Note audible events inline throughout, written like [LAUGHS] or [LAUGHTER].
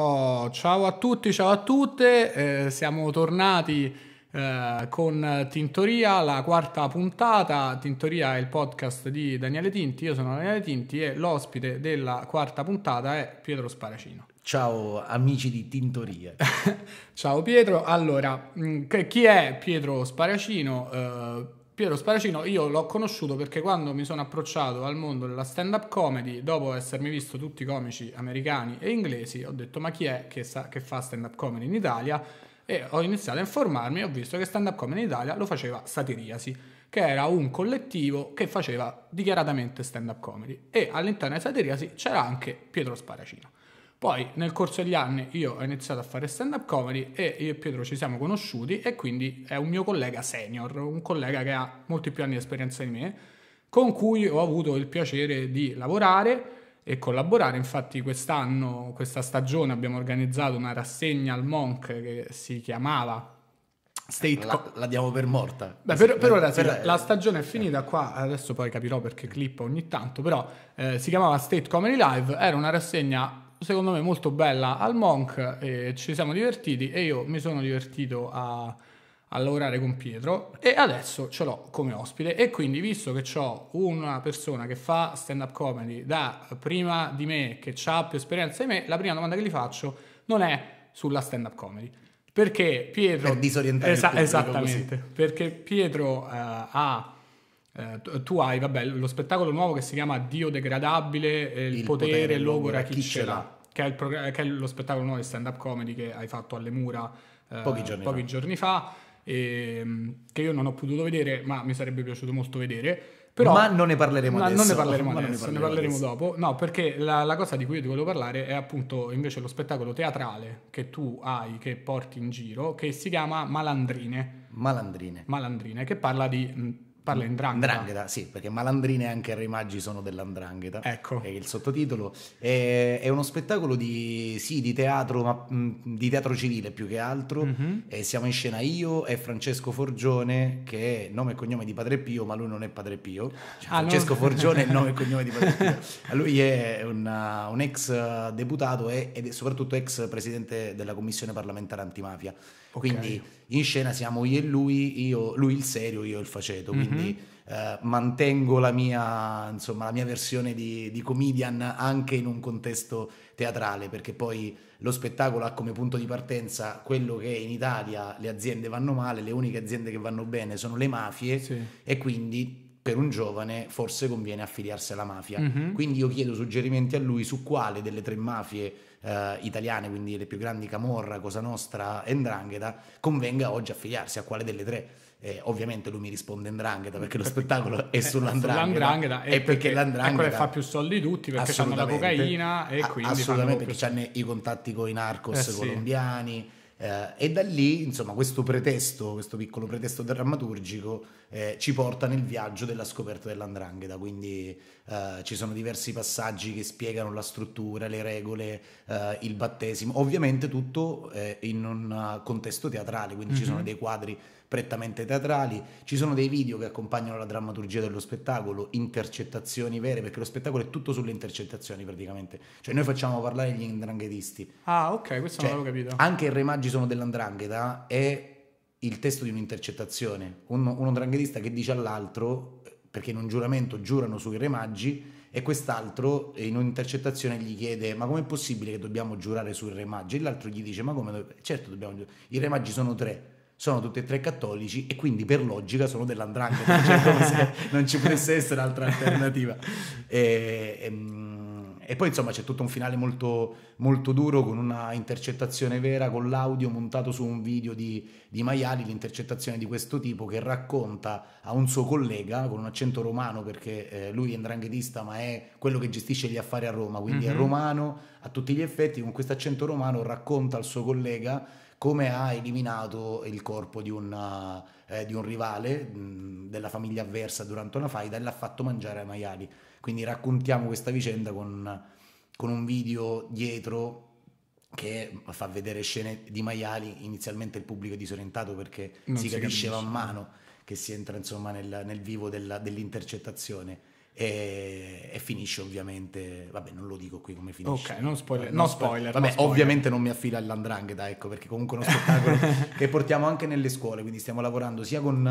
Oh, ciao a tutti, ciao a tutte, eh, siamo tornati eh, con Tintoria, la quarta puntata. Tintoria è il podcast di Daniele Tinti, io sono Daniele Tinti e l'ospite della quarta puntata è Pietro Sparacino. Ciao amici di Tintoria. [LAUGHS] ciao Pietro, allora, mm, chi è Pietro Sparacino? Eh, Piero Sparacino io l'ho conosciuto perché quando mi sono approcciato al mondo della stand-up comedy, dopo essermi visto tutti i comici americani e inglesi, ho detto ma chi è che, sa- che fa stand-up comedy in Italia? E ho iniziato a informarmi e ho visto che stand-up comedy in Italia lo faceva Satiriasi, che era un collettivo che faceva dichiaratamente stand-up comedy. E all'interno di Satiriasi c'era anche Pietro Sparacino. Poi nel corso degli anni io ho iniziato a fare stand-up comedy e io e Pietro ci siamo conosciuti e quindi è un mio collega senior, un collega che ha molti più anni di esperienza di me, con cui ho avuto il piacere di lavorare e collaborare. Infatti quest'anno, questa stagione abbiamo organizzato una rassegna al Monk che si chiamava State la, co- la diamo per morta. Beh, per, per, ora sì, per, la stagione è finita qua, adesso poi capirò perché clip ogni tanto, però eh, si chiamava State Comedy Live, era una rassegna secondo me molto bella al Monk, eh, ci siamo divertiti e io mi sono divertito a, a lavorare con Pietro e adesso ce l'ho come ospite e quindi visto che ho una persona che fa stand up comedy da prima di me, che ha più esperienza di me, la prima domanda che gli faccio non è sulla stand up comedy. Perché Pietro... Per disorientare Esa- Esattamente, così. perché Pietro eh, ha eh, tu hai vabbè, lo spettacolo nuovo che si chiama Dio degradabile, eh, il, il, potere, potere logora chi, ce l'ha, Che, è prog- che, è lo spettacolo nuovo di stand-up comedy che hai fatto alle mura eh, pochi giorni pochi fa, giorni fa e, ehm, che io non ho potuto vedere, ma mi sarebbe piaciuto molto vedere. Però, ma non ne parleremo ma adesso. Non ne parleremo [LAUGHS] adesso, ne parleremo, ne parleremo adesso. dopo. No, perché la, la, cosa di cui io ti volevo parlare è appunto invece lo spettacolo teatrale che tu hai, che porti in giro, che si chiama Malandrine. Malandrine. Malandrine, che parla di Parla in drangheta. drangheta. sì, perché Malandrine e anche Re Maggi sono dell'andrangheta. Ecco. È il sottotitolo. È, è uno spettacolo di, sì, di, teatro, ma mm, di teatro civile più che altro. Mm-hmm. E siamo in scena io e Francesco Forgione, che è nome e cognome di Padre Pio, ma lui non è Padre Pio. Cioè, ah, Francesco no? Forgione è nome e [LAUGHS] cognome di Padre Pio. Lui è una, uh, un ex uh, deputato e, ed è soprattutto ex presidente della commissione parlamentare antimafia. Okay. Quindi in scena siamo io e lui, io, lui il serio, io il faceto. Mm-hmm. Quindi eh, mantengo la mia, insomma, la mia versione di, di, comedian anche in un contesto teatrale, perché poi lo spettacolo ha come punto di partenza quello che in Italia le aziende vanno male, le uniche aziende che vanno bene sono le mafie sì. e quindi per un giovane forse conviene affiliarsi alla mafia. Mm-hmm. Quindi io chiedo suggerimenti a lui su quale delle tre mafie eh, italiane, quindi le più grandi Camorra, Cosa Nostra e Ndrangheta, convenga oggi affiliarsi a quale delle tre. Eh, ovviamente lui mi risponde Ndrangheta perché lo spettacolo è sull'Andrangheta, e, perché, l'Andrangheta fa più soldi di tutti perché hanno la cocaina e quindi assolutamente perché più... hanno i contatti con i narcos eh, colombiani sì eh, e da lì, insomma, questo pretesto, questo piccolo pretesto drammaturgico eh, ci porta nel viaggio della scoperta dell'andrangheta, quindi eh, ci sono diversi passaggi che spiegano la struttura, le regole, eh, il battesimo, ovviamente tutto eh, in un contesto teatrale, quindi mm-hmm. ci sono mhm. dei quadri prettamente teatrali, ci sono dei video che accompagnano la drammaturgia dello spettacolo, intercettazioni vere, perché lo spettacolo è tutto sulle intercettazioni praticamente, cioè noi facciamo parlare gli indranghetisti. Ah ok, questo cioè, non l'avevo capito. Anche i re magi sono dell'andrangheta è il testo di un'intercettazione, un andranghetista che dice all'altro, perché in un giuramento giurano sui re magi, e quest'altro in un'intercettazione gli chiede ma com'è possibile che dobbiamo giurare sui re magi e l'altro gli dice ma come certo dobbiamo giurare i re magi sono tre sono tutti e tre cattolici e quindi per logica sono dell'andrangheta, cioè [LAUGHS] non ci potesse essere altra alternativa. E, e, ehm, e, poi insomma c'è tutto un finale molto, molto duro con una intercettazione vera con l'audio montato su un video di, di Maiali, l'intercettazione di questo tipo che racconta a un suo collega con un accento romano perché eh, lui è andranghetista ma è quello che gestisce gli affari a Roma, quindi mm-hmm. è mhm. romano a tutti gli effetti, con questo accento romano racconta al suo collega come ha eliminato il corpo di, una, eh, eh, di un rivale mh, mm, della famiglia avversa durante una faida e l'ha fatto mangiare ai maiali. Quindi raccontiamo questa vicenda con, con un video dietro che fa vedere scene di maiali, inizialmente il pubblico è disorientato perché si, si capisce man mano che si entra insomma nel, nel vivo della, dell'intercettazione e, e, finisce ovviamente, vabbè non lo dico qui come finisce. Ok, non spoiler. Non no spoiler, spoiler vabbè, non ovviamente non mi affilo all'andrangheta, ecco, perché comunque è uno spettacolo [LAUGHS] che portiamo anche nelle scuole, quindi stiamo lavorando sia con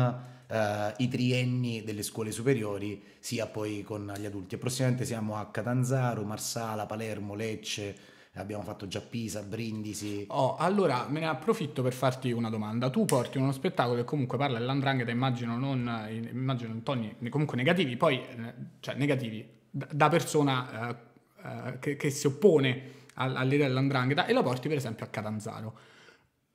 uh, i trienni delle scuole superiori, sia poi con gli adulti. E prossimamente siamo a Catanzaro, Marsala, Palermo, Lecce, abbiamo fatto già Pisa, Brindisi. Oh, allora me ne approfitto per farti una domanda. Tu porti uno spettacolo che comunque parla dell'andrangheta, immagino, non, eh, immagino in toni comunque negativi, poi, eh, cioè negativi, da persona uh, uh, che, che, si oppone all'idea dell'andrangheta e lo porti per esempio a Catanzaro.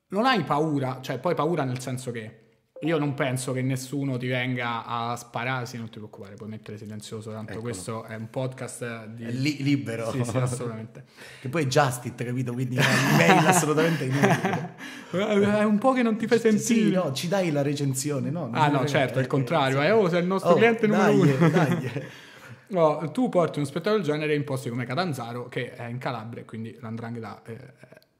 Non hai paura, cioè poi paura nel senso che io non penso che nessuno ti venga a sparare, sì, non ti preoccupare, puoi mettere silenzioso, tanto Eccolo. questo è un podcast di... Li- libero. Sì, sì, assolutamente. [LAUGHS] che poi è Justit, capito? Quindi è assolutamente inutile. [LAUGHS] è un po' che non ti fai sentire. Sì, no, ci dai la recensione, no? Ah no, certo, è il contrario. Eh, oh, sei il nostro oh, cliente dai, uno. dai. No, [LAUGHS] oh, tu porti uno spettacolo del genere in posti come Catanzaro, che è in Calabria, quindi l'andrangheta eh,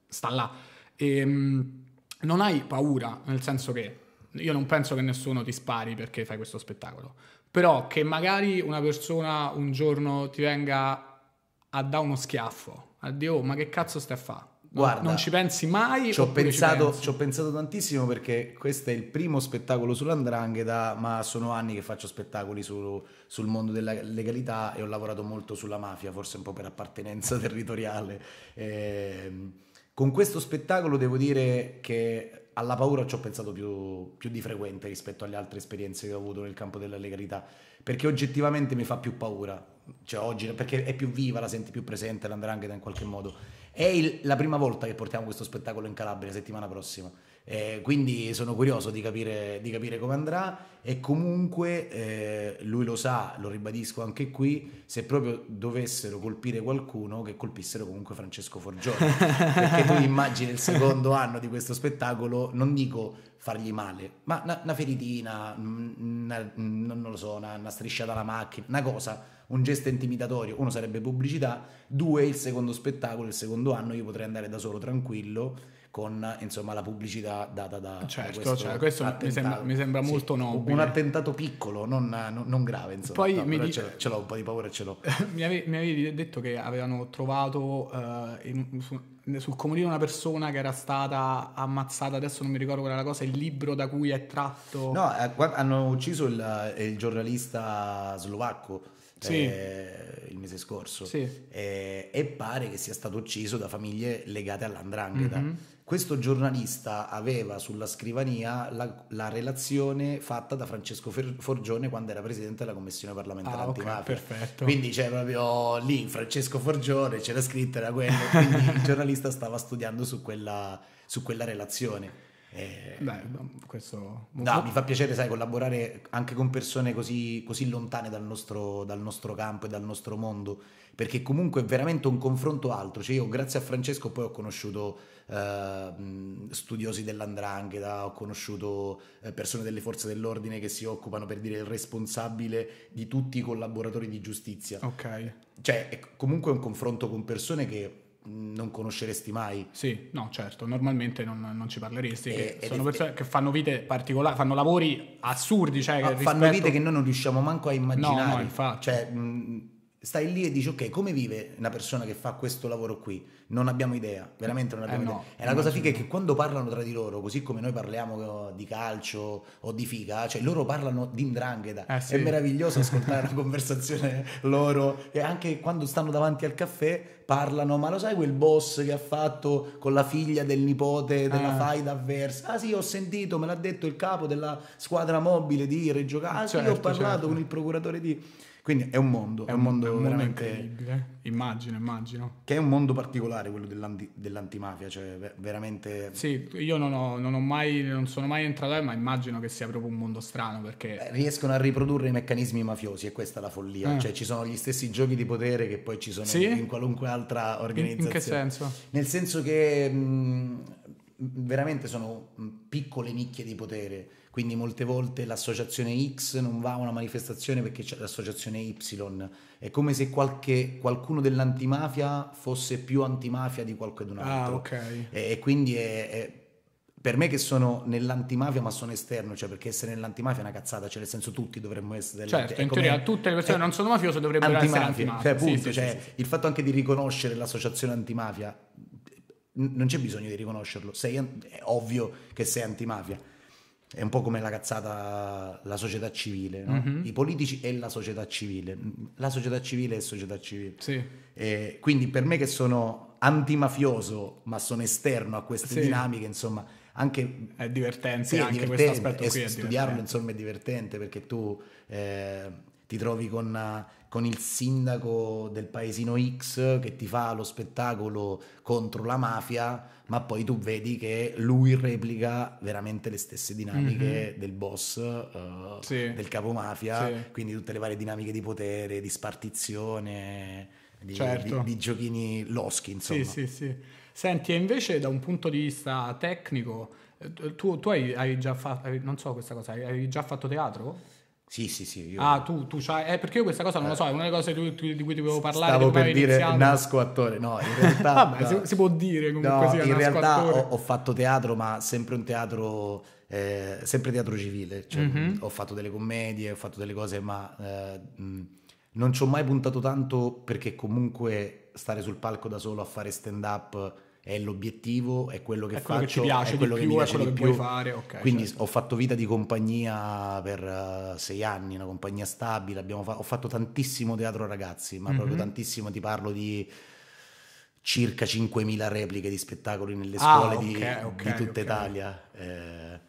sta là. E, ehm, mh, non hai paura, nel senso che io non penso che nessuno ti spari perché fai questo spettacolo, però che magari una persona un giorno ti venga a dare uno schiaffo, a dire oh ma che cazzo stai a fare? Guarda, non ci pensi mai? Ci ho, pensato, ci, ci ho, pensato, tantissimo perché questo è il primo spettacolo sull'andrangheta, ma sono anni che faccio spettacoli su, sul mondo della legalità e ho lavorato molto sulla mafia, forse un po' per appartenenza [LAUGHS] territoriale. Eh, con questo spettacolo devo dire che alla paura ci ho pensato più, più, di frequente rispetto alle altre esperienze che ho avuto nel campo della legalità, perché oggettivamente mi fa più paura, cioè oggi, perché è più viva, la senti più presente, l'andrangheta in qualche modo. È il, la prima volta che portiamo questo spettacolo in Calabria, settimana prossima. Eh, quindi sono curioso di capire, di capire, come andrà e comunque eh, lui lo sa, lo ribadisco anche qui, se proprio dovessero colpire qualcuno che colpissero comunque Francesco Forgione, [LAUGHS] perché tu immagini il secondo anno di questo spettacolo, non dico fargli male, ma una feritina, mm, una, mm, non lo so, una, striscia dalla macchina, una cosa, un gesto intimidatorio, uno sarebbe pubblicità, due il secondo spettacolo, il secondo anno io potrei andare da solo tranquillo con insomma, la pubblicità data da, certo, da cioè, questo, cioè, questo mi sembra, mi sembra sì, molto nobile un attentato piccolo non, non, non grave insomma. poi no, mi dice... Ce, ce, l'ho un po' di paura ce l'ho [LAUGHS] mi, avevi, mi avevi detto che avevano trovato uh, in, sul comodino una persona che era stata ammazzata, adesso non mi ricordo qual è la cosa, il libro da cui è tratto. No, eh, hanno ucciso il, eh, il giornalista slovacco. Sì. Eh, il mese scorso sì. eh, e pare che sia stato ucciso da famiglie legate all'andrangheta. Mm-hmm. Questo giornalista aveva sulla scrivania la, la, relazione fatta da Francesco Forgione quando era presidente della commissione parlamentare ah, antimafia. Okay, perfetto. Quindi c'è proprio lì Francesco Forgione, c'era scritto era quello, quindi il giornalista stava studiando su quella, su quella relazione. Eh, Beh, questo... No, mi fa piacere, sai, collaborare anche con persone così, così lontane dal nostro, dal nostro, campo e dal nostro mondo, perché comunque è veramente un confronto altro. Cioè io grazie a Francesco poi ho conosciuto eh, studiosi dell'andrangheta, ho conosciuto eh, persone delle forze dell'ordine che si occupano, per dire, il responsabile di tutti i collaboratori di giustizia. Ok. Cioè, è comunque un confronto con persone che non conosceresti mai. Sì, no, certo, normalmente non, non ci parleresti. E, sono persone che fanno vite particolari, fanno lavori assurdi. Cioè, ah, no, rispetto... Fanno vite che noi non riusciamo manco a immaginare. No, no, infatti. Cioè, mh, stai lì e dici ok come vive una persona che fa questo lavoro qui non abbiamo idea veramente non abbiamo eh idea no, e la cosa figa è che quando parlano tra di loro così come noi parliamo eh, di calcio o di figa cioè loro parlano di indrangheta eh sì. è meraviglioso ascoltare una [LAUGHS] conversazione loro e anche quando stanno davanti al caffè parlano ma lo sai quel boss che ha fatto con la figlia del nipote della ah. faida avversa ah sì ho sentito me l'ha detto il capo della squadra mobile di Reggio Calcio ah, sì, certo, ho parlato certo. con il procuratore di quindi è un mondo, è un mondo, è un mondo incredibile. Immagino, immagino. Che è un mondo particolare quello dell'anti, dell'antimafia, cioè veramente... Sì, io non, ho, non, ho mai, non sono mai entrato, ma immagino che sia proprio un mondo strano perché... Beh, riescono a riprodurre i meccanismi mafiosi e questa è la follia, eh. cioè ci sono gli stessi giochi di potere che poi ci sono sì? in qualunque altra organizzazione. In, che senso? Nel senso che mh, mm, veramente sono mm, piccole nicchie di potere quindi molte volte l'associazione X non va a una manifestazione perché c'è l'associazione Y, è come se qualche, qualcuno dell'antimafia fosse più antimafia di qualcun ah, altro. Ah, ok. e, e, quindi è, è per me che sono nell'antimafia ma sono esterno, cioè perché essere nell'antimafia è una cazzata, cioè nel senso tutti dovremmo essere certo, in come... teoria tutte le persone che eh, non sono mafiose dovrebbero antimafia, essere antimafia. Cioè, punto, sì, cioè, sì, sì, il fatto anche di riconoscere l'associazione antimafia, n- non c'è bisogno di riconoscerlo, sei an- è ovvio che sei antimafia è un po' come la cazzata la società civile, no? mm-hmm. i politici e la società civile. La società civile è società civile. Sì. E quindi per me che sono antimafioso, ma sono esterno a queste sì. dinamiche, insomma, anche... È divertente, sì, è anche divertente. questo aspetto qui. È studiarlo, divertente. insomma, è divertente perché tu eh, ti trovi con eh, con il sindaco del paesino X che ti fa lo spettacolo contro la mafia, ma poi tu vedi che lui replica veramente le stesse dinamiche mm-hmm. del boss, uh, sì. del capo mafia, sì. quindi tutte le varie dinamiche di potere, di spartizione, di, certo. di, di giochini loschi, insomma. Sì, sì, sì. Senti, e invece da un punto di vista tecnico, eh, tu, tu hai, hai, già fatto, non so questa cosa, hai già fatto teatro? Sì, sì, sì. Io... Ah, tu, tu c'hai... Eh, perché io questa cosa non lo eh. so, è una delle cose di cui, di cui ti volevo parlare. Stavo per dire iniziato. nasco attore, no, in [LAUGHS] realtà... Vabbè, no. Si, si, può dire comunque no, sia, in realtà ho, ho, fatto teatro, ma sempre un teatro... Eh, sempre teatro civile, cioè, mm-hmm. ho fatto delle commedie, ho fatto delle cose, ma eh, mm, non ci ho mai puntato tanto perché comunque stare sul palco da solo a fare stand up è l'obiettivo, è quello che è quello faccio, che piace, è quello più, che mi piace quello di più. fare. Okay, Quindi certo. ho fatto vita di compagnia per eh, sei anni, una compagnia stabile, fa- ho fatto tantissimo teatro ragazzi, ma mm-hmm. proprio mhm. tantissimo, ti parlo di circa 5.000 repliche di spettacoli nelle ah, scuole ah, okay, di, okay, di, tutta Italia. Eh,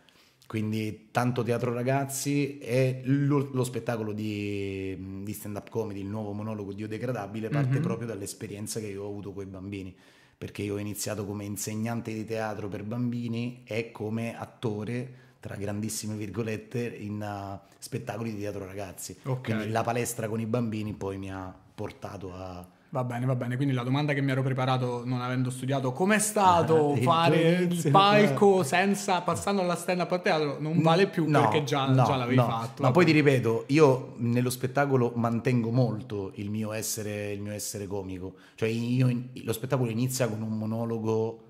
quindi tanto teatro ragazzi e lo, lo spettacolo di, di stand up comedy, il nuovo monologo di Odegradabile, parte mm-hmm. proprio dall'esperienza che io ho avuto con i bambini perché io ho iniziato come insegnante di teatro per bambini e come attore tra grandissime virgolette in uh, spettacoli di teatro ragazzi. Okay. Quindi la palestra con i bambini poi mi ha portato a Va bene, va bene. Quindi la domanda che mi ero preparato, non avendo studiato, com'è stato ah, [LAUGHS] fare il palco eh. senza passando alla stand up al teatro, non vale più no, perché già, no, già l'avevi no. fatto. Ma poi ti ripeto, io nello spettacolo mantengo molto il mio essere, il mio essere comico. Cioè, io, lo spettacolo inizia con un monologo,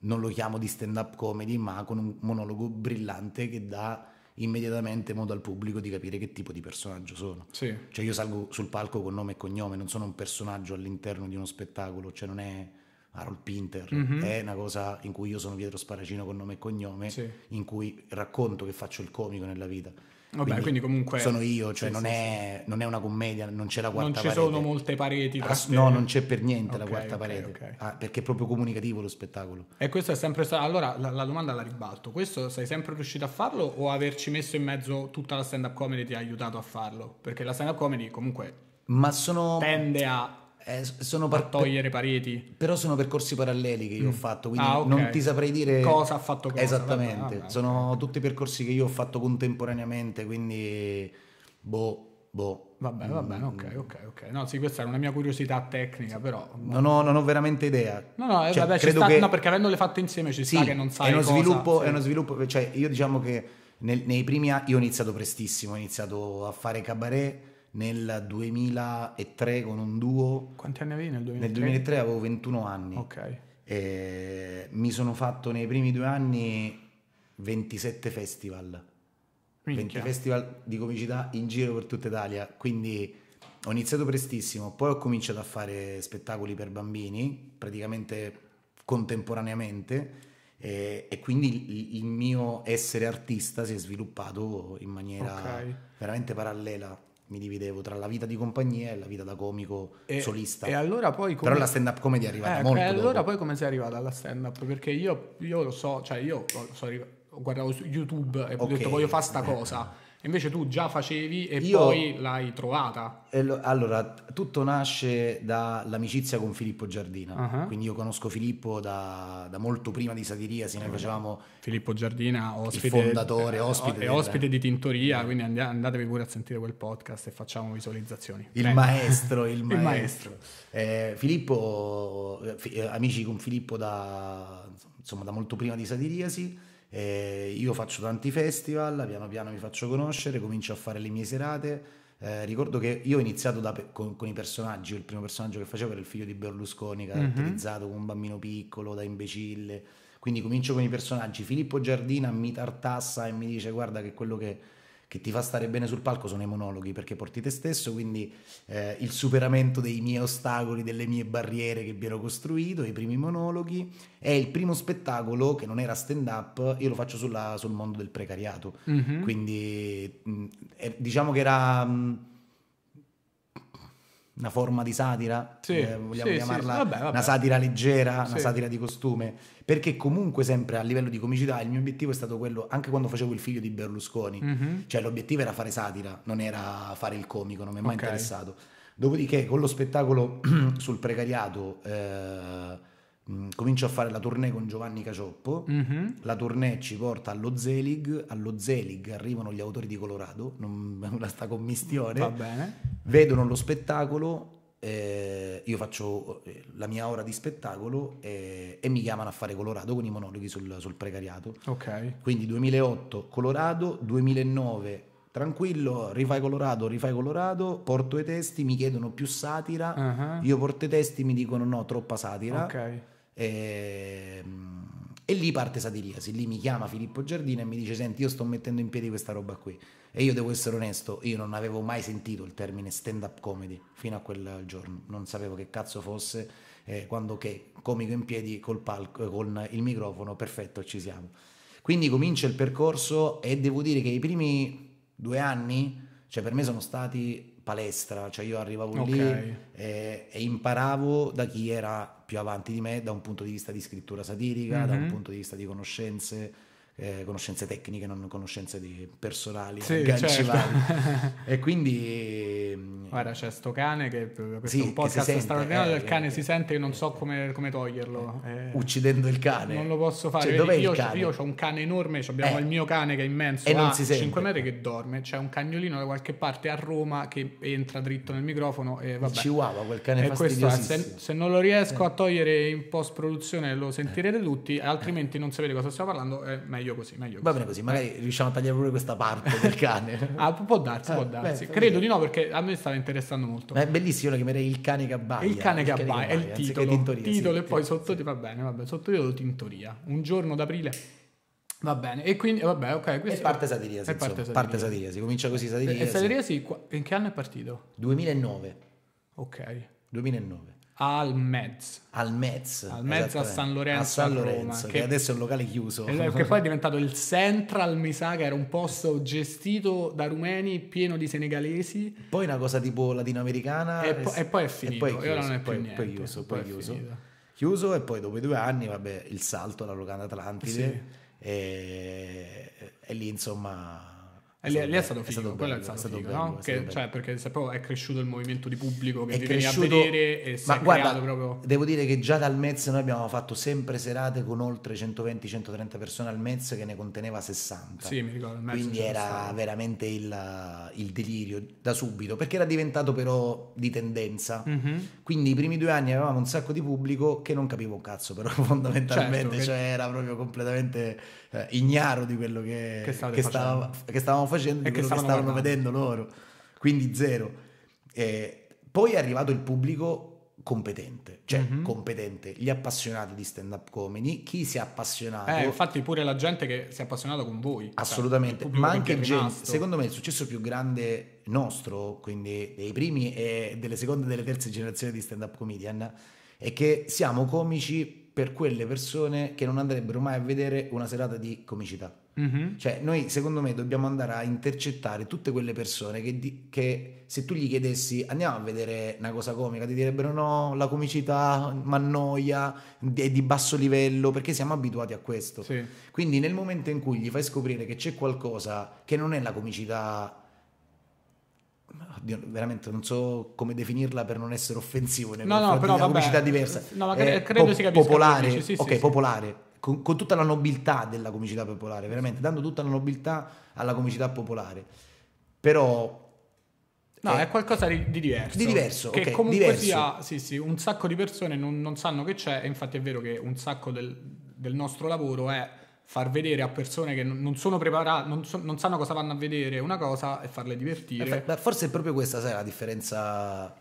non lo chiamo di stand up comedy, ma con un monologo brillante che dà immediatamente modo al pubblico di capire che tipo di personaggio sono. Sì. Cioè io salgo sul palco con nome e cognome, non sono un personaggio all'interno di uno spettacolo, cioè non è Harold Pinter, mm-hmm. è una cosa in cui io sono Pietro Sparacino con nome e cognome, sì. in cui racconto che faccio il comico nella vita Vabbè, quindi, quindi comunque sono io, cioè sì, non, sì, è, sì. non, È, una commedia, non c'è la quarta parete. Non ci parete. sono molte pareti. Tra Ass- no, non c'è per niente okay, la quarta okay, parete, okay. Ah, perché è proprio comunicativo lo spettacolo. E questo è sempre stato... Allora, la, la, domanda la ribalto. Questo sei sempre riuscito a farlo o averci messo in mezzo tutta la stand-up comedy ti ha aiutato a farlo? Perché la stand-up comedy comunque... Ma sono... Tende a eh, sono per togliere pareti. Però sono percorsi paralleli che io mm. ho fatto, quindi ah, okay. non ti saprei dire cosa ha fatto cosa. Esattamente, vabbè, vabbè, sono tutti percorsi che io ho fatto contemporaneamente, quindi boh, boh. Va bene, va bene, ok, mm. ok, ok. No, sì, questa era una mia curiosità tecnica, però... Non ho, non ho veramente idea. No, no, eh, cioè, vabbè, credo sta, che... no, perché avendole fatte insieme ci sì, sta che non sai è uno cosa, Sviluppo, sì. È uno sviluppo, cioè io diciamo che nel, nei primi anni... Io ho iniziato prestissimo, ho iniziato a fare cabaret nel 2003 con un duo. Quanti anni avevi nel 2003? Nel 2003 avevo 21 anni. Ok. E mi sono fatto nei primi due anni 27 festival. Minchia. 20 festival di comicità in giro per tutta Italia. Quindi ho iniziato prestissimo, poi ho cominciato a fare spettacoli per bambini, praticamente contemporaneamente. E, e, quindi il, il, mio essere artista si è sviluppato in maniera okay. veramente parallela mi dividevo tra la vita di compagnia e la vita da comico e, solista. E allora poi come... Però la stand-up comedy è arrivata eh, molto E allora dopo. poi come sei arrivata alla stand-up? Perché io, io lo so, cioè io so, guardavo su YouTube e okay. ho detto voglio fare sta cosa. [LAUGHS] Invece tu già facevi e Io, poi l'hai trovata. Allora, tutto nasce dall'amicizia con Filippo Giardina. Uh-huh. Quindi io conosco Filippo da, da molto prima di Satiria, se noi ah, facevamo... Filippo Giardina, ospite... fondatore, eh, eh, ospite... Eh, ospite di Tintoria, quindi and- andatevi pure a sentire quel podcast e facciamo visualizzazioni. Il Bene. maestro, [LAUGHS] il maestro. il maestro. Eh, Filippo, eh, amici con Filippo da... Insomma, insomma da molto prima di Satiriasi, eh, io faccio tanti festival, piano piano mi faccio conoscere, comincio a fare le mie serate, eh, ricordo che io ho iniziato da, con, con, i personaggi, il primo personaggio che facevo era il figlio di Berlusconi, mhm. caratterizzato mm-hmm. come un bambino piccolo, da imbecille, quindi comincio con i personaggi, Filippo Giardina mi tartassa e mi dice guarda che quello che che ti fa stare bene sul palco sono i monologhi perché porti te stesso, quindi eh, il superamento dei miei ostacoli, delle mie barriere che vi ero costruito, i primi monologhi e il primo spettacolo che non era stand up, io lo faccio sulla, sul mondo del precariato, mm-hmm. quindi mh, diciamo che era... Mh, una forma di satira, sì, eh, vogliamo sì, chiamarla sì, vabbè, vabbè. una satira leggera, una satira di costume, perché comunque sempre a livello di comicità il mio obiettivo è stato quello, anche quando facevo il figlio di Berlusconi, mm-hmm. cioè l'obiettivo era fare satira, non era fare il comico, non mi è mai okay. interessato. Dopodiché con lo spettacolo [CLEARS THROAT] sul precariato... Eh, Mm, comincio a fare la tournée con Giovanni Cacioppo, mm-hmm. la tournée ci porta allo Zelig, allo Zelig arrivano gli autori di Colorado, non, la sta commistione, vedono lo spettacolo, eh, io faccio eh, la mia ora di spettacolo eh, e mi chiamano a fare Colorado con i monologhi sul, sul precariato. Ok. Quindi 2008 Colorado, 2009 tranquillo, rifai Colorado, rifai Colorado, porto i testi, mi chiedono più satira, uh-huh. io porto i testi, mi dicono no, troppa satira. Ok. E, ehm, e lì parte Satiriasi, lì mi chiama Filippo Giardino e mi dice senti io sto mettendo in piedi questa roba qui e io devo essere onesto, io non avevo mai sentito il termine stand up comedy fino a quel giorno, non sapevo che cazzo fosse eh, quando che comico in piedi col palco, eh, con il microfono, perfetto ci siamo. Quindi comincia il percorso e devo dire che i primi due anni, cioè per me sono stati palestra, cioè io arrivavo okay. lì e, e, imparavo da chi era più avanti di me da un punto di vista di scrittura satirica, mm-hmm. da un mhm. punto di vista di conoscenze eh, conoscenze tecniche, non conoscenze di personali, sì, certo. [LAUGHS] e quindi... Mm, Guarda, c'è sto cane che questo sì, è un podcast sente, straordinario eh, cane, eh, si sente che non eh, so eh. come, come toglierlo. Eh, uccidendo il cane. Non lo posso fare. Cioè, io, io ho un cane enorme, abbiamo il mio cane che è immenso, e non si sente. 5 metri che dorme, c'è un cagnolino da qualche parte a Roma che entra dritto nel microfono e vabbè. Chihuahua, quel cane questo, se, se, non lo riesco a togliere in post-produzione lo sentirete tutti, altrimenti non sapete cosa stiamo parlando, è meglio meglio così, meglio così. Va bene così, magari eh. riusciamo a tagliare pure questa parte del [LAUGHS] cane. ah, può darsi, eh, può darsi. beh, Credo di no perché a me stava interessando molto. Ma è bellissimo, io chiamerei Il cane che abbaia. Il cane che abbaia, è il titolo. Tintoria, titolo sì, e poi sotto, sottotitolo, va bene, va bene, sottotitolo Tintoria. Un giorno d'aprile Va bene, e quindi vabbè, ok. Questo... E parte satiria, sì, parte, satiriasi. parte satiria, si comincia così satiria. E satiria, sì, in che anno è partito? 2009. Ok. 2009. Al Metz. Al Metz. Al Metz a San Lorenzo. A San Lorenzo, Roma, che, che, adesso è un locale chiuso. Che poi è [LAUGHS] diventato il Central, mi sa, che era un posto gestito da rumeni, pieno di senegalesi. Poi una cosa tipo latinoamericana. E, po- e poi è finito. E poi è chiuso, è poi, poi chiuso, poi, poi chiuso. chiuso. e poi dopo due anni, vabbè, il salto alla locanda Atlantide. Sì. E, e lì, insomma lì, è stato figo, quello è stato figo, no? cioè, perché sapevo è cresciuto il movimento di pubblico che è ti cresciuto... a vedere e Ma guarda, proprio... devo dire che già dal Metz noi abbiamo fatto sempre serate con oltre 120-130 persone al Metz che ne conteneva 60. Sì, mi ricordo, il Quindi era stato. veramente il, il, delirio da subito, perché era diventato però di tendenza. Mm-hmm. Quindi i primi due anni avevamo un sacco di pubblico che non capivo un cazzo però [LAUGHS] fondamentalmente, certo, cioè che... era proprio completamente eh, ignaro di quello che, che, che, stava, che stavamo facendo facendo, di quello che stavano, guardando. vedendo loro. Quindi zero. Eh, poi è arrivato il pubblico competente, cioè mm-hmm. competente, gli appassionati di stand-up comedy, chi si è appassionato. Eh, infatti pure la gente che si è appassionata con voi. Cioè, Assolutamente, cioè, ma anche gente, secondo me il successo più grande nostro, quindi dei primi e delle seconde e delle terze generazioni di stand-up comedian, è che siamo comici per quelle persone che non andrebbero mai a vedere una serata di comicità. Mm-hmm. Cioè, noi secondo me dobbiamo andare a intercettare tutte quelle persone che, di- che, se tu gli chiedessi andiamo a vedere una cosa comica, ti direbbero no, la comicità mi annoia, è di basso livello, perché siamo abituati a questo. Sì. Quindi nel momento in cui gli fai scoprire che c'è qualcosa che non è la comicità... Oddio, veramente non so come definirla per non essere offensivo. No, no, però una comicità diversa. No, ma cre- eh, credo eh, po- si capisca. Popolare, dici, sì, ok, sì, popolare con, con tutta la nobiltà della comicità popolare, veramente, dando tutta la nobiltà alla comicità popolare. Però No, è qualcosa di, diverso. Di diverso. Che okay, comunque diverso. sia, sì, sì, un sacco di persone non, non, sanno che c'è, e infatti è vero che un sacco del, del nostro lavoro è far vedere a persone che non sono preparate, non, so, non sanno cosa vanno a vedere una cosa e farle eh, divertire. Forse è proprio questa, sai, la differenza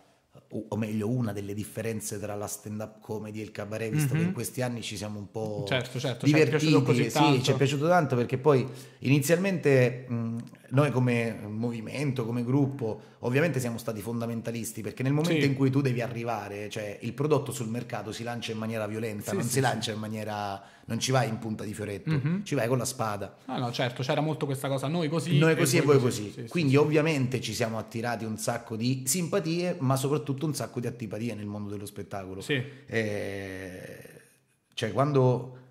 o meglio una delle differenze tra la stand up comedy e il cabaret visto mm-hmm. che in mhm. questi anni ci siamo un po' certo, certo, divertiti ci è così tanto. Sì, ci è piaciuto tanto perché poi inizialmente mh, noi come movimento, come gruppo, ovviamente siamo stati fondamentalisti perché nel momento sì. in cui tu devi arrivare, cioè il prodotto sul mercato si lancia in maniera violenta, sì, non sì, si lancia in maniera non ci vai in punta di fioretto, mm-hmm. ci vai con la spada. Ah no, certo, c'era molto questa cosa, noi così noi così e, voi così. così. Quindi ovviamente ci siamo attirati un sacco di simpatie, ma soprattutto un sacco di antipatie nel mondo dello spettacolo. Sì. Eh, cioè quando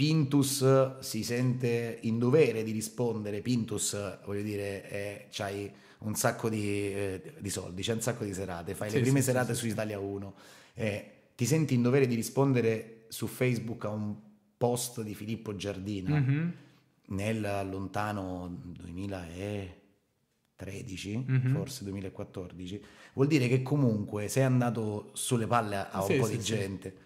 Pintus eh, si sente in dovere di rispondere, Pintus, eh, voglio dire, è, c'hai un sacco di, eh, di, soldi, c'è un sacco di serate, fai sì, le prime sì, serate sì, su Italia 1, eh, ti senti in dovere di rispondere su Facebook a un post di Filippo Giardina mm-hmm. nel lontano 2013, mm-hmm. forse 2014, vuol dire che comunque sei andato sulle palle a un po' di gente.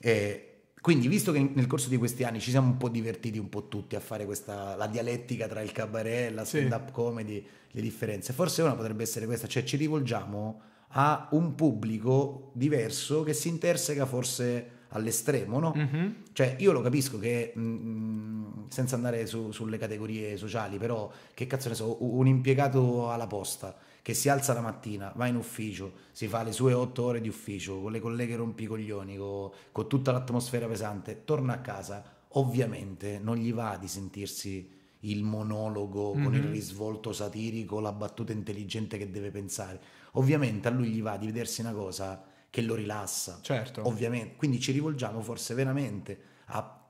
Eh, quindi, visto che nel corso di questi anni ci siamo un po' divertiti un po' tutti a fare questa, la dialettica tra il cabaret, la stand-up sì. comedy, le differenze, forse una potrebbe essere questa, cioè ci rivolgiamo a un pubblico diverso che si interseca forse all'estremo, no? Mm-hmm. Cioè, io lo capisco che, mh, mm, mm, senza andare su, sulle categorie sociali, però, che cazzo ne so, un impiegato alla posta che si alza la mattina, va in ufficio, si fa le sue otto ore di ufficio con le colleghe rompicoglioni, con, con tutta l'atmosfera pesante, torna a casa, ovviamente non gli va di sentirsi il monologo mm-hmm. con il mhm. risvolto satirico, la battuta intelligente che deve pensare. Ovviamente a lui gli va di vedersi una cosa che lo rilassa. Certo. Ovviamente. Quindi ci rivolgiamo forse veramente a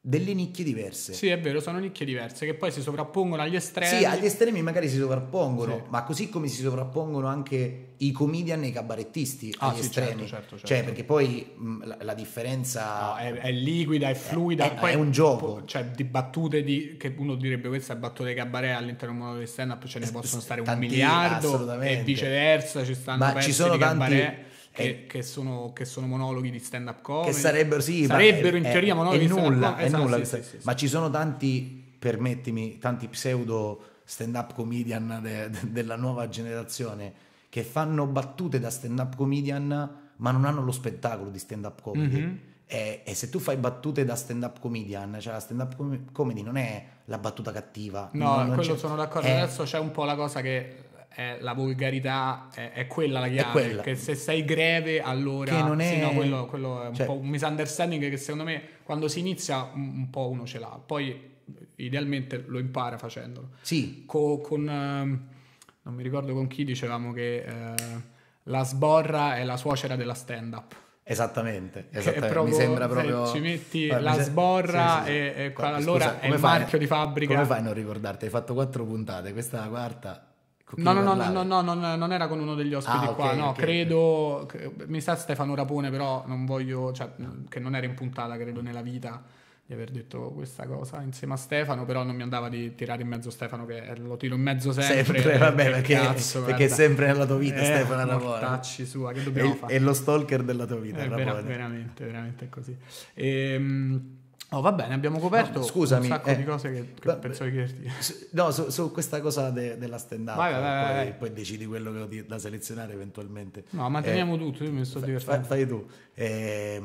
delle nicchie diverse. Sì, è vero, sono nicchie diverse che poi si sovrappongono agli estremi. Sì, agli estremi magari si sovrappongono, sì. ma così come si sovrappongono anche i comedian e i cabarettisti ah, agli sì, certo, estremi. Certo, certo, cioè, certo. Cioè, perché poi mh, mm, la, la, differenza no, è, è, liquida, è fluida, è, è, è un gioco. Cioè, di battute di, che uno direbbe questa è battute cabaret all'interno del mondo di stand up ce ne possono stare Tanti, un miliardo e viceversa, ci stanno ma ci sono tanti, cabaret che, che, sono, che, sono, monologhi di stand-up comedy. Che sarebbero, sì, sarebbero in è, teoria monologhi di stand-up nulla, esatto, nulla sì, sta... sì, ma ci sono tanti, permettimi, tanti pseudo stand-up comedian de, de, della nuova generazione che fanno battute da stand-up comedian ma non hanno lo spettacolo di stand-up comedy. Mm-hmm. E, e, se tu fai battute da stand-up comedian, cioè la stand-up com- comedy non è la battuta cattiva. No, non, non quello sono d'accordo. È... Adesso c'è un po' la cosa che è la volgarità, è, è quella la chiave. Quella. Che se sei greve, allora. Che non è. Sì, no, quello, quello è un cioè... po' un misunderstanding che secondo me quando si inizia un, un po' uno ce l'ha. Poi idealmente lo impara facendolo. Sì. Co- con. Uh, non mi ricordo con chi dicevamo che uh, la sborra è la suocera della stand-up. Esattamente, esattamente. Proprio, mi sembra proprio. Se ci metti Guarda, la sborra sì, sì, sì. e, e qua, Scusa, è il fai, marchio di fabbrica. Come fai a non ricordarti? Hai fatto quattro puntate, questa è la quarta. Ecco, no, no, no, no, no, no, non era con uno degli ospiti ah, qua, no, okay. credo, che, mi sa Stefano Rapone, però non voglio, cioè, che non era in puntata, credo, nella vita di aver detto questa cosa insieme a Stefano, però non mi andava di tirare in mezzo Stefano, che lo tiro in mezzo sempre. Sempre, eh, vabbè, perché, cazzo, perché è sempre nella tua vita eh, Stefano Rapone. sua, che dobbiamo è, fare? È lo stalker della tua vita, eh, vera, Veramente, veramente così. Ehm oh, va bene, abbiamo coperto no, scusami, un sacco eh, di cose che, che beh, penso di chiederti. No, su, su questa cosa de, della stand-up, poi, poi, decidi quello ti, da selezionare eventualmente. No, manteniamo eh, tutto, io mi sto divertendo. Fai, fai tu. Eh,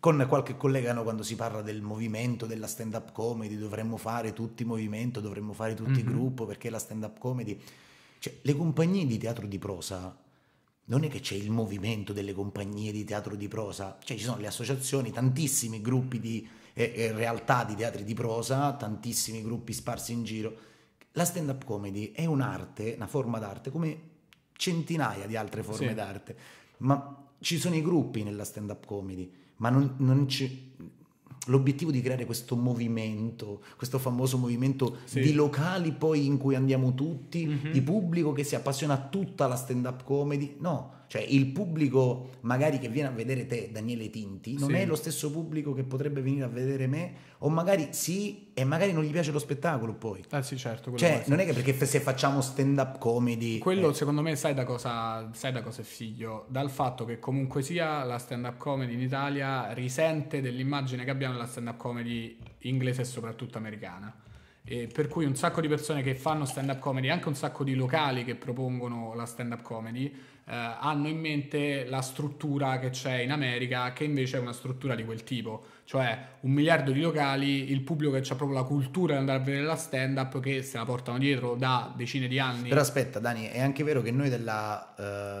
con qualche collegano quando si parla del movimento, della stand-up comedy, dovremmo fare tutti movimento, dovremmo fare tutti mm-hmm. gruppo, perché la stand-up comedy... Cioè, le compagnie di teatro di prosa non è che c'è il movimento delle compagnie di teatro di prosa, cioè ci sono le associazioni, tantissimi gruppi di eh, eh, realtà di teatri di prosa, tantissimi gruppi sparsi in giro. La stand-up comedy è un'arte, una forma d'arte, come centinaia di altre forme sì. d'arte, ma ci sono i gruppi nella stand-up comedy, ma non, non ci, l'obiettivo di creare questo movimento, questo famoso movimento sì. di locali poi in cui andiamo tutti, mm-hmm. di pubblico che si appassiona a tutta la stand-up comedy, no cioè il pubblico magari che viene a vedere te, Daniele Tinti, non sì. è lo stesso pubblico che potrebbe venire a vedere me, o magari sì, e magari non gli piace lo spettacolo poi. Ah sì, certo. Cioè, non è che perché se facciamo stand-up comedy... Quello eh. secondo me sai da, cosa, sai da cosa è figlio? Dal fatto che comunque sia la stand-up comedy in Italia risente dell'immagine che abbiamo della stand-up comedy inglese e soprattutto americana. E per cui un sacco di persone che fanno stand-up comedy, anche un sacco di locali che propongono la stand-up comedy eh, hanno in mente la struttura che c'è in America, che invece è una struttura di quel tipo cioè un miliardo di locali, il pubblico che ha proprio la cultura di andare a vedere la stand up che se la portano dietro da decine di anni. Però aspetta Dani, è anche vero che noi della,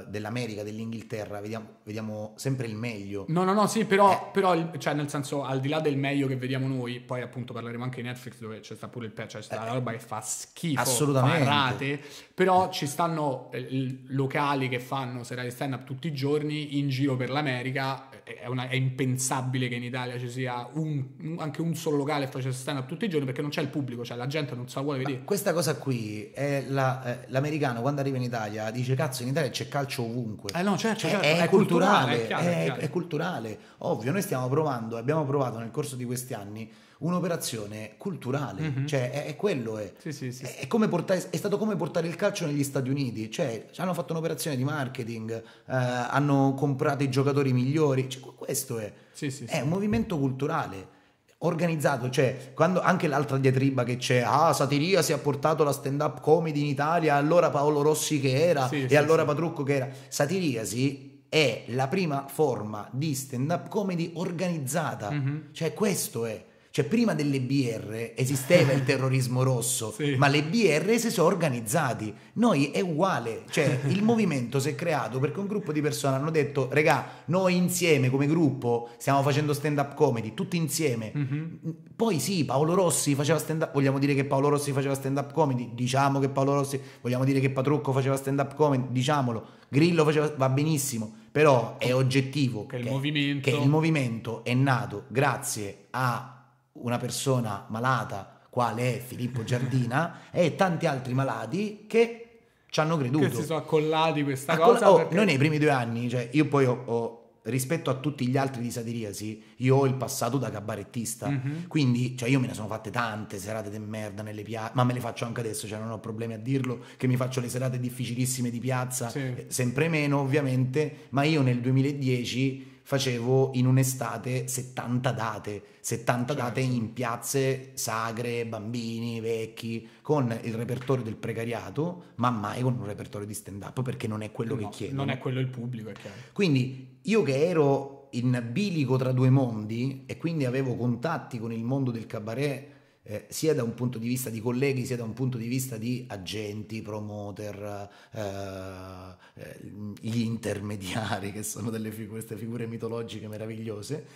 uh, dell'America, dell'Inghilterra vediamo, vediamo, sempre il meglio. No, no, no, sì, però, eh. però cioè, nel senso al di là del meglio che vediamo noi, poi appunto parleremo anche di Netflix dove c'è sta pure il pezzo, cioè, c'è eh. la roba che fa schifo, assolutamente. Parate, però ci stanno eh, locali che fanno serate stand up tutti i giorni in giro per l'America, eh, è, una, è impensabile che in Italia ci sia un, anche un solo locale che facesse stand up tutti i giorni perché non c'è il pubblico, cioè la gente non sa vuole vedere. Ma questa cosa qui è la, eh, l'americano quando arriva in Italia dice cazzo in Italia c'è calcio ovunque. Eh no, certo, cioè, certo. È, è, culturale, è, chiaro, è, chiaro. è culturale, ovvio, noi stiamo provando, abbiamo provato nel corso di questi anni un'operazione culturale, mm-hmm. cioè è, è quello, è, sì, sì, sì, è, portare, è, stato come portare il calcio negli Stati Uniti, cioè hanno fatto un'operazione di marketing, eh, hanno comprato i giocatori migliori, cioè, questo è, è un movimento culturale organizzato, cioè quando anche l'altra diatriba che c'è, ah Satiria si è portato la stand up comedy in Italia, allora Paolo Rossi che era sì, e sì, allora sì. Patrucco che era, Satiriasi è la prima forma di stand up comedy organizzata, mm-hmm. cioè questo è cioè prima delle BR esisteva il [LAUGHS] terrorismo rosso, sì. ma le BR si sono organizzati. Noi è uguale, cioè il [LAUGHS] movimento si è creato perché un gruppo di persone hanno detto, regà, noi insieme come gruppo stiamo facendo stand up comedy, tutti insieme. Mm-hmm. Poi sì, Paolo Rossi faceva stand up, vogliamo dire che Paolo Rossi faceva stand up comedy, diciamo che Paolo Rossi, vogliamo dire che Patrucco faceva stand up comedy, diciamolo, Grillo faceva, va benissimo però è oggettivo che, che, il, che il movimento è nato grazie a una persona malata, quale è Filippo [LAUGHS] Giardina, e tanti altri malati che ci hanno creduto. Che si sono accollati questa Accolla- cosa. Oh, perché... Noi nei primi due anni, cioè io poi ho, ho rispetto a tutti gli altri di satiriasi, io ho il passato da cabarettista. Mm-hmm. Quindi, cioè, io me ne sono fatte tante serate di merda nelle piazze, ma me le faccio anche adesso, cioè, non ho problemi a dirlo, che mi faccio le serate difficilissime di piazza, sì. Eh, sempre meno ovviamente, ma io nel 2010 facevo in un'estate 70 date, 70 certo. date in piazze sagre, bambini, vecchi, con il repertorio del precariato, ma mai con un repertorio di stand up perché non è quello no, che chiedo. Non è quello il pubblico, è chiaro. Quindi io che ero in bilico tra due mondi e quindi avevo contatti con il mondo del cabaret eh, sia da un punto di vista di colleghi, sia da un punto di vista di agenti, promoter, eh, eh gli intermediari, che sono fig- queste figure mitologiche meravigliose,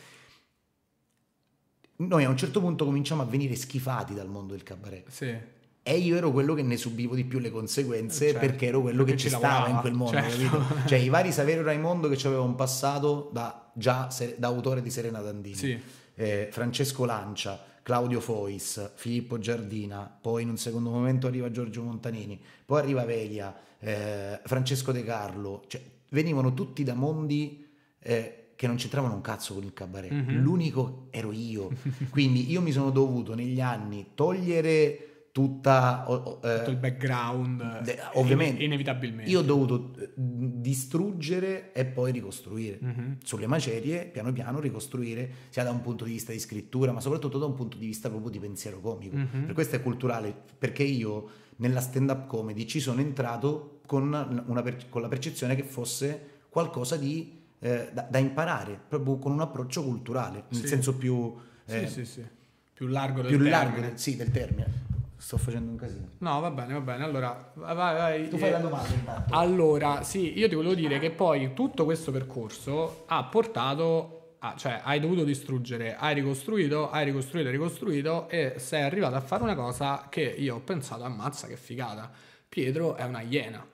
noi a un certo punto cominciamo a venire schifati dal mondo del cabaret. Sì. E io ero quello che ne subivo di più le conseguenze eh, certo, perché ero quello perché che ci stava in quel mondo, certo. [LAUGHS] Cioè, i vari Saverio Raimondo che aveva un passato da, già da autore di Serena Dandini, sì. eh, Francesco Lancia, Claudio Fois, Filippo Giardina, poi in un secondo momento arriva Giorgio Montanini, poi arriva Veglia, eh, Francesco De Carlo, cioè, venivano tutti da mondi eh, che non c'entravano un cazzo con il cabaret, mm-hmm. l'unico ero io, [LAUGHS] quindi io mi sono dovuto negli anni togliere tutta oh, eh, il background de- ovviamente inevitabilmente io ho dovuto eh, distruggere e poi ricostruire mm-hmm. sulle macerie piano piano ricostruire sia da un punto di vista di scrittura ma soprattutto da un punto di vista proprio di pensiero comico mm-hmm. per questo è culturale perché io nella stand up comedy ci sono entrato con, per- con la percezione che fosse qualcosa di, eh, da-, da, imparare proprio con un approccio culturale nel sì. senso più eh, sì, sì, più largo del più termine. largo sì, del termine Sto facendo un casino. No, va bene, va bene. Allora, vai, vai. Tu fai la eh, domanda intanto. Allora, sì, io ti volevo dire che poi tutto questo percorso ha portato a, cioè hai dovuto distruggere, hai ricostruito, hai ricostruito, hai ricostruito e sei arrivato a fare una cosa che io ho pensato, ammazza che figata. Pietro è una iena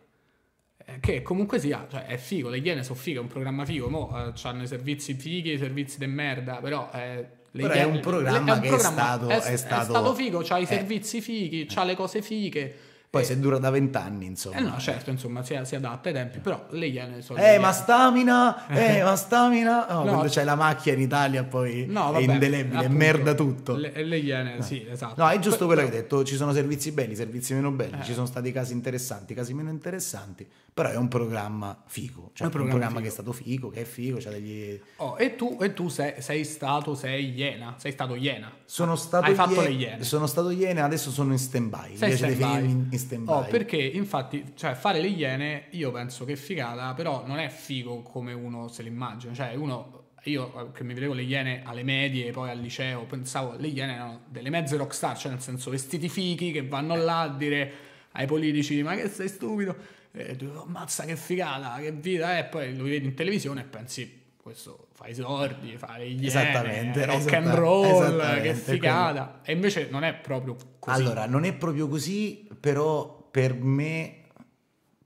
eh, che comunque sia, cioè è figo, le Iene sono fighe, è un programma figo, mo eh, hanno i servizi fighi, i servizi de merda, però eh, le idee, è un programma che è, stato, è, è, stato, è stato figo, c'ha i eh. servizi fighi, c'ha le cose fighe. Poi eh. se dura da vent'anni, insomma. Eh no, certo, insomma, si, si adatta ai tempi, però le Iene sono... Eh, ma stamina! Eh, ma stamina! Oh, no, quando c'è la macchia in Italia poi no, vabbè, è indelebile, appunto, merda tutto. Le, le Iene, no. sì, esatto. No, è giusto quello però... che hai detto, ci sono servizi belli, servizi meno belli, eh. ci sono stati casi interessanti, casi meno interessanti, però è un programma figo, cioè è un programma, un programma che è stato figo, che è figo, cioè degli... oh, e tu, e tu sei, sei, stato, sei Iena, sei stato Iena. Sono stato Hai iena, fatto le Iene. Sono stato Iena, adesso sono in stand-by, sei stand by. In, in stand-by. Oh, perché infatti, cioè, fare le Iene, io penso che è figata, però non è figo come uno se l'immagina, cioè uno... Io eh, che mi vedevo le iene alle medie, poi al liceo, pensavo le iene erano delle mezze rockstar, cioè nel senso vestiti fichi che vanno là a dire ai politici ma che sei stupido e tu oh, ammazza che figata, che vita e poi lo vedi in televisione e pensi questo fa i sordi, fa le iene, esattamente, rock esattamente, and roll, che figata. E invece non è proprio così. Allora, non è proprio così, però per me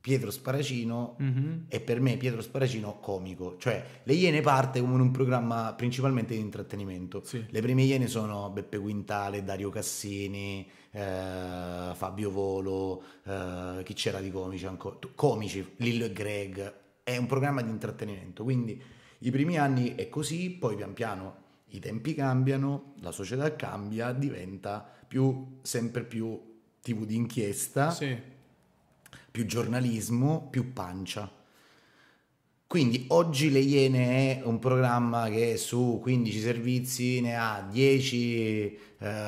Pietro Sparacino mm-hmm. è per me Pietro Sparacino comico. Cioè, le Iene parte come un programma principalmente di intrattenimento. Sì. Le prime Iene sono Beppe Quintale, Dario Cassini, eh, Fabio Volo, eh, chi c'era di comici ancora, comici, Lillo e Greg, è un programma di intrattenimento, quindi i primi anni è così, poi pian piano i tempi cambiano, la società cambia, diventa più, sempre più TV di inchiesta, sì. più giornalismo, più pancia. Quindi oggi Le Iene è un programma che su 15 servizi ne ha 10 eh,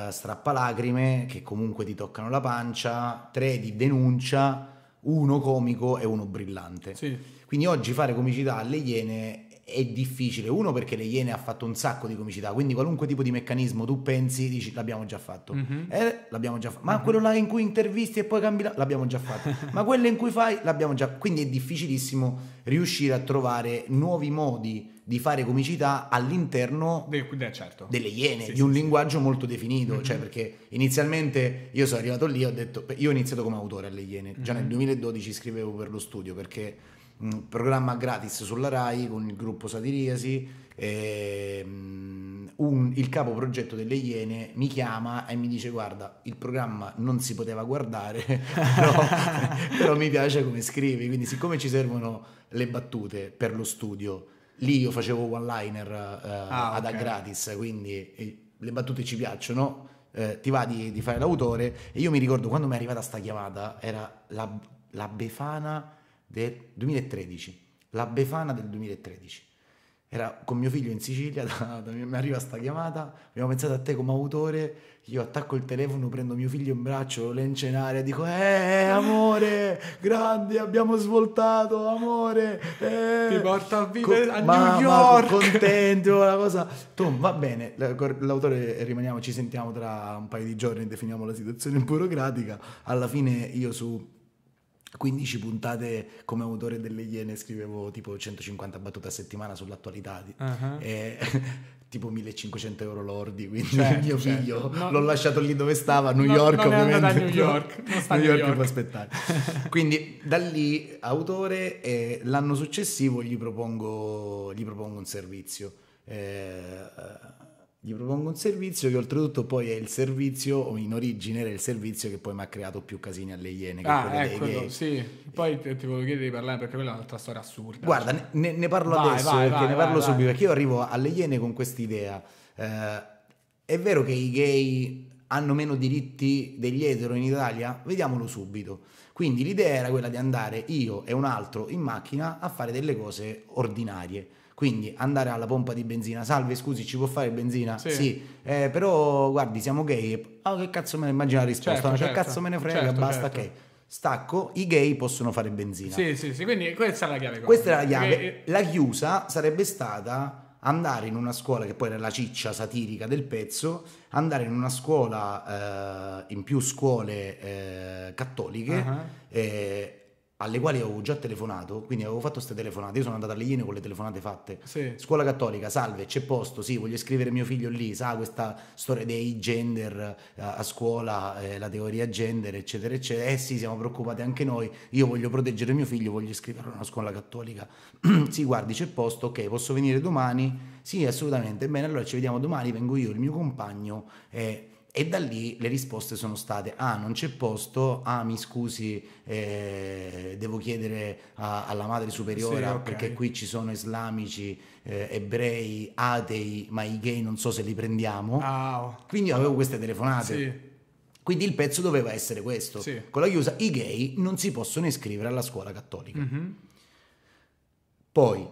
strappalacrime che comunque ti toccano la pancia, 3 di denuncia, uno comico e uno brillante. Sì. Quindi oggi fare comicità alle Iene è difficile. Uno, perché le Iene ha fatto un sacco di comicità, quindi qualunque tipo di meccanismo tu pensi, dici l'abbiamo già fatto. Mm-hmm. Eh, l'abbiamo già fatto. Ma mm-hmm. quello là in cui intervisti e poi cambi la... l'abbiamo già fatto. [LAUGHS] Ma quello in cui fai l'abbiamo già Quindi è difficilissimo riuscire a trovare nuovi modi di fare comicità all'interno De... Eh, certo. delle Iene, sì, di un sì, linguaggio molto definito. Mm-hmm. Cioè, perché inizialmente io sono arrivato lì e ho detto, io ho iniziato come autore alle Iene, già nel 2012 mhm. scrivevo per lo studio perché un programma gratis sulla RAI con il gruppo Satiriasi. Ehm, un, il capo progetto delle Iene mi chiama e mi dice guarda il programma non si poteva guardare [LAUGHS] però, [LAUGHS] però mi piace come scrivi quindi siccome ci servono le battute per lo studio lì io facevo one liner eh, ah, ad okay. gratis quindi eh, le battute ci piacciono eh, ti va di, di, fare l'autore e io mi ricordo quando mi è arrivata sta chiamata era la, la Befana del 2013, la Befana del 2013. Era con mio figlio in Sicilia, [LAUGHS] da, da, mi arriva sta chiamata, abbiamo pensato a te come autore, io attacco il telefono, prendo mio figlio in braccio, lo lencio in aria, dico eh amore, grandi, abbiamo svoltato, amore, eh, ti porto a vivere co- a ma, New York, ma, contento, la cosa, Tom va bene, l'autore rimaniamo, ci sentiamo tra un paio di giorni, definiamo la situazione burocratica, alla fine io su 15 puntate come autore delle Iene scrivevo tipo 150 battute a settimana sull'attualità uh-huh. e [LAUGHS] tipo 1500 euro lordi quindi certo, mio certo. figlio no, l'ho lasciato lì dove stava a New no, York non ovviamente New York, [LAUGHS] non sta New, New York, York. può aspettare [LAUGHS] quindi da lì autore e l'anno successivo gli propongo, gli propongo un servizio eh, gli propongo un servizio che oltretutto poi è il servizio, o in origine era il servizio che poi mi ha creato più casini alle Iene. Che ah, ecco, eh, gay. sì. Poi ti, ti volevo chiedere di parlare perché quella è un'altra storia assurda. Guarda, ne, ne, parlo vai, adesso, vai, vai, ne parlo subito, perché io arrivo alle Iene con quest'idea. Eh, è vero che i gay hanno meno diritti degli etero in Italia? Vediamolo subito. Quindi l'idea era quella di andare io e un altro in macchina a fare delle cose ordinarie quindi andare alla pompa di benzina, salve, scusi, ci può fare benzina? Sì. sì. Eh, però guardi, siamo gay. Ah, oh, che cazzo me ne immagina la risposta? Certo, no, cioè, certo. Che cazzo me ne frega, certo, basta certo. che stacco, i gay possono fare benzina. Sì, sì, sì, quindi questa è la chiave. Questa è la chiave. La chiusa sarebbe stata andare in una scuola, che poi era la ciccia satirica del pezzo, andare in una scuola, eh, in più scuole eh, cattoliche, uh-huh. eh, alle quali avevo già telefonato, quindi avevo fatto queste telefonate, io sono andato alle Iene con le telefonate fatte. Sì. Scuola cattolica, salve, c'è posto, sì, voglio scrivere mio figlio lì, sa questa storia dei gender eh, a scuola, eh, la teoria gender, eccetera, eccetera. Eh sì, siamo preoccupati anche noi, io voglio proteggere mio figlio, voglio iscriverlo a una scuola cattolica. [CLEARS THROAT] sì, guardi, c'è posto, ok, posso venire domani? Sì, assolutamente. Bene, allora ci vediamo domani, vengo io, il mio compagno e e da lì le risposte sono state ah non c'è posto, ah mi scusi eh, devo chiedere a, alla madre superiore sì, okay. perché qui ci sono islamici, eh, ebrei, atei, ma i gay non so se li prendiamo. Ah, oh. Quindi avevo queste telefonate. Sì. Quindi il pezzo doveva essere questo. Sì. Con la chiusa i gay non si possono iscrivere alla scuola cattolica. Mm-hmm. Poi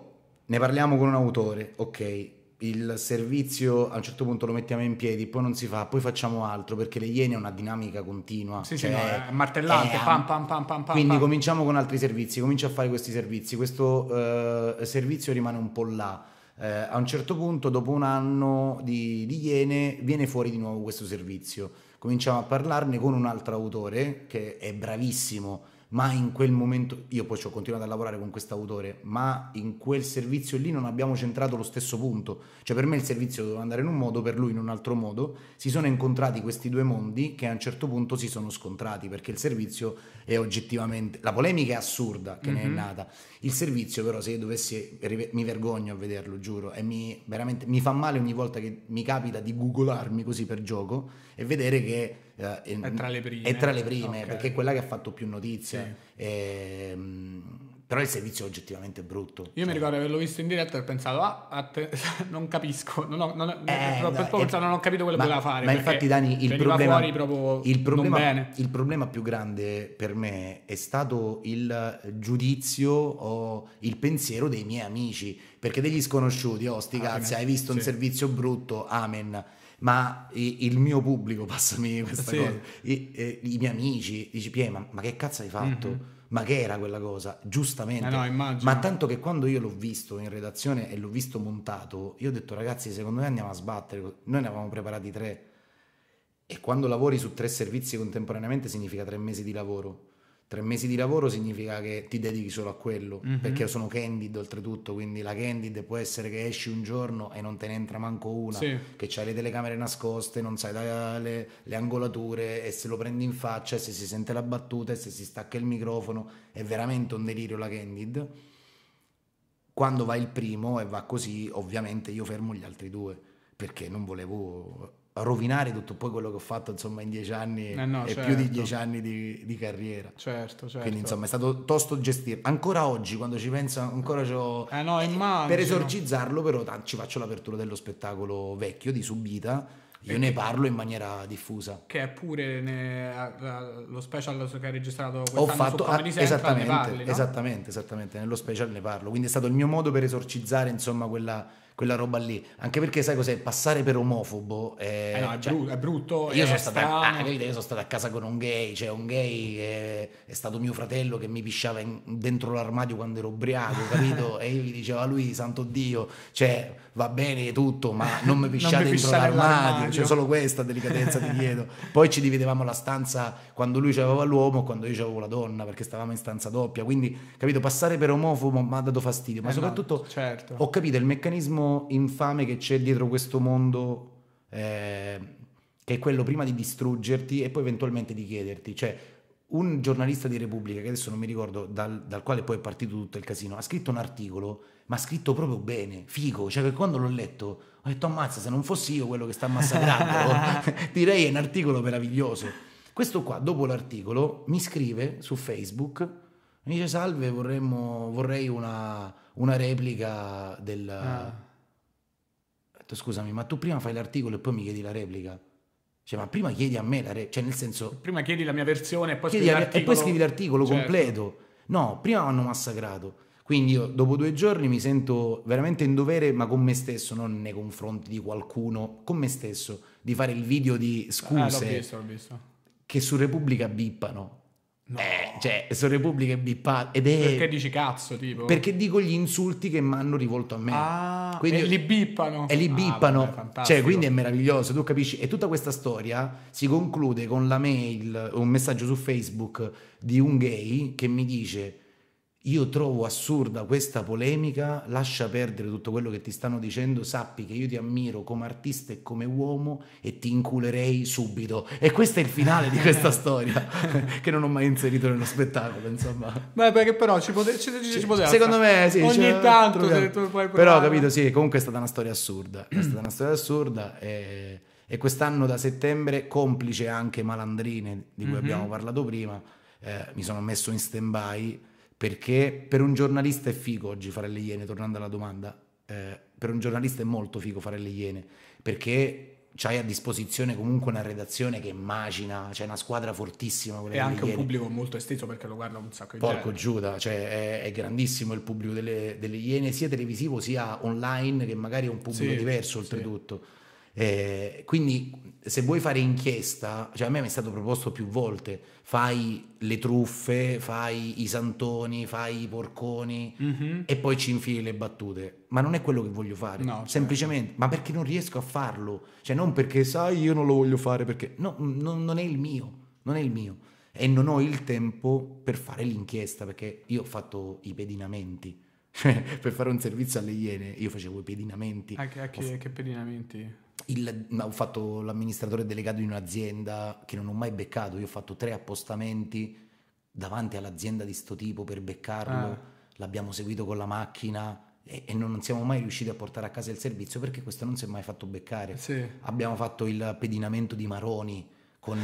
ne parliamo con un autore, ok, il servizio a un certo punto lo mettiamo in piedi, poi non si fa, poi facciamo altro perché le Iene è una dinamica continua. Sì, cioè, sì, no, è martellante, è, pam, pam, pam, pam, Quindi pam. cominciamo con altri servizi, comincia a fare questi servizi, questo eh, servizio rimane un po' là. Eh, a un certo punto, dopo un anno di, di Iene, viene fuori di nuovo questo servizio. Cominciamo a parlarne con un altro autore che è bravissimo ma in quel momento io poi ho continuato a lavorare con quest'autore, ma in quel servizio lì non abbiamo centrato lo stesso punto, cioè per me il servizio doveva andare in un modo, per lui in un altro modo, si sono incontrati questi due mondi che a un certo punto si sono scontrati perché il servizio è oggettivamente, la polemica è assurda che mm-hmm. ne è mhm. nata, il servizio però se io dovessi, mi vergogno a vederlo, giuro, e mi, veramente, mi fa male ogni volta che mi capita di googolarmi così per gioco e vedere che eh, è tra le prime, tra le prime okay. perché è quella che ha fatto più notizie. Sì. E, ehm, però il servizio è oggettivamente brutto. Io cioè. mi ricordo averlo visto in diretta e ho pensato, ah, te, [LAUGHS] non capisco, non ho, non, eh, no, eh, per forza eh, non ho capito quello che voleva fare. Ma infatti Dani, il problema, il, problema, il problema, più grande per me è stato il giudizio o il pensiero dei miei amici, perché degli sconosciuti, oh sti ah, cazzi, hai visto sì. un servizio brutto, amen ma il mio pubblico, [LAUGHS] passami questa sì. cosa, I, eh, i, miei amici, dici Pie, ma, ma, che cazzo hai fatto? Mm-hmm. Ma che era quella cosa? Giustamente. Eh no, ma tanto che quando io l'ho visto in redazione e l'ho visto montato, io ho detto ragazzi, secondo me andiamo a sbattere, noi ne avevamo preparati tre. E quando lavori su tre servizi contemporaneamente significa tre mesi di lavoro. Tre mesi di lavoro significa che ti dedichi solo a quello, mm-hmm. perché io sono candid oltretutto, quindi la candid può essere che esci un giorno e non te ne entra manco una, sì. che c'hai le telecamere nascoste, non sai le, le angolature e se lo prendi in faccia e se si sente la battuta e se si stacca il microfono, è veramente un delirio la candid. Quando va il primo e va così, ovviamente io fermo gli altri due, perché non volevo rovinare tutto poi quello che ho fatto insomma in dieci anni eh no, e certo. più di certo. dieci anni di, di, carriera certo, certo quindi insomma è stato tosto gestire ancora oggi quando ci penso ancora c'ho eh no, per esorcizzarlo però ci faccio l'apertura dello spettacolo vecchio di Subita io eh. ne parlo in maniera diffusa. Che è pure ne, lo special che hai registrato Ho fatto, su Comedy ah, esattamente, parli, no? esattamente, esattamente, nello special ne parlo. Quindi è stato il mio modo per esorcizzare, insomma, quella quella roba lì. Anche perché sai cos'è? Passare per omofobo è, eh no, è, cioè, bru- è brutto. Io, è sono stato ah, io sono stata a casa con un gay, cioè un gay che è stato mio fratello che mi pisciava in, dentro l'armadio quando ero ubriaco, capito? [LAUGHS] e io gli dicevo a ah, lui, santo Dio, cioè va bene tutto, ma [LAUGHS] non mi pisciate non mi dentro l'armadio, c'è solo questa delicatezza ti chiedo. [LAUGHS] Poi ci dividevamo la stanza quando lui aveva l'uomo e quando io avevo la donna, perché stavamo in stanza doppia, quindi capito, passare per omofobo mi ha dato fastidio, ma eh soprattutto no, certo. ho capito il meccanismo infame che c'è dietro questo mondo eh, che è quello prima di distruggerti e poi eventualmente di chiederti, cioè un giornalista di Repubblica, che adesso non mi ricordo, dal, dal, quale poi è partito tutto il casino, ha scritto un articolo, ma ha scritto proprio bene, figo, cioè che quando l'ho letto ho detto ammazza, se non fossi io quello che sta massacrando, [LAUGHS] direi è un articolo meraviglioso. Questo qua, dopo l'articolo, mi scrive su Facebook, mi dice salve, vorremmo, vorrei una, una, replica del... Ah. Ho detto scusami, ma tu prima fai l'articolo e poi mi chiedi la replica? Cioè, ma prima chiedi a me la re... cioè nel senso... Prima chiedi la mia versione e poi, scrivi, l'articolo... E poi scrivi l'articolo certo. completo. No, prima mi hanno massacrato. Quindi io dopo due giorni mi sento veramente in dovere, ma con me stesso, non nei confronti di qualcuno, con me stesso, di fare il video di scuse. Ah, l'ho visto, l'ho visto. Che su Repubblica bippano. No. Eh, cioè, sono repubbliche bippate. Ed è... Perché dici cazzo, tipo? Perché dico gli insulti che mi hanno rivolto a me. Ah, quindi... e li bippano. E li bippano. Ah, vabbè, cioè, quindi è meraviglioso, tu capisci? E tutta questa storia si conclude con la mail, un messaggio su Facebook di un gay che mi dice io trovo assurda questa polemica, lascia perdere tutto quello che ti stanno dicendo, sappi che io ti ammiro come artista e come uomo e ti inculerei subito. E questo è il finale di questa [LAUGHS] storia, che non ho mai inserito nello spettacolo, insomma. Beh, perché però ci, pote- ci, ci, ci Secondo me sì. Ogni cioè, tanto se tu puoi provare. Però, capito, sì, comunque è stata una storia assurda. È stata una storia assurda e, e quest'anno da settembre, complice anche Malandrine, di cui mm-hmm. abbiamo parlato prima, eh, mi sono messo in stand-by perché per un giornalista è figo oggi fare le iene, tornando alla domanda, eh, per un giornalista è molto figo fare le iene, perché c'hai a disposizione comunque una redazione che immagina, c'è una squadra fortissima. E anche un pubblico molto esteso perché lo guarda un sacco di gente. Porco Giuda, cioè è, è, grandissimo il pubblico delle, delle Iene, sia televisivo sia online, che magari è un pubblico sì, diverso oltretutto. Sì. Eh, quindi se vuoi fare inchiesta, cioè a me mi è stato proposto più volte, fai le truffe, fai i santoni, fai i porconi mm-hmm. e poi ci infili le battute, ma non è quello che voglio fare, no, certo. semplicemente, certo. ma perché non riesco a farlo, cioè non perché sai io non lo voglio fare, perché no, non, non è il mio, non è il mio e non ho il tempo per fare l'inchiesta perché io ho fatto i pedinamenti. [LAUGHS] per fare un servizio alle iene io facevo i pedinamenti. A che, a che, ho... che pedinamenti? il, ho fatto l'amministratore delegato di un'azienda che non ho mai beccato, io ho fatto tre appostamenti davanti all'azienda di sto tipo per beccarlo, ah. l'abbiamo seguito con la macchina e, e, non siamo mai riusciti a portare a casa il servizio perché questo non si è mai fatto beccare. Sì. Abbiamo fatto il pedinamento di Maroni, con,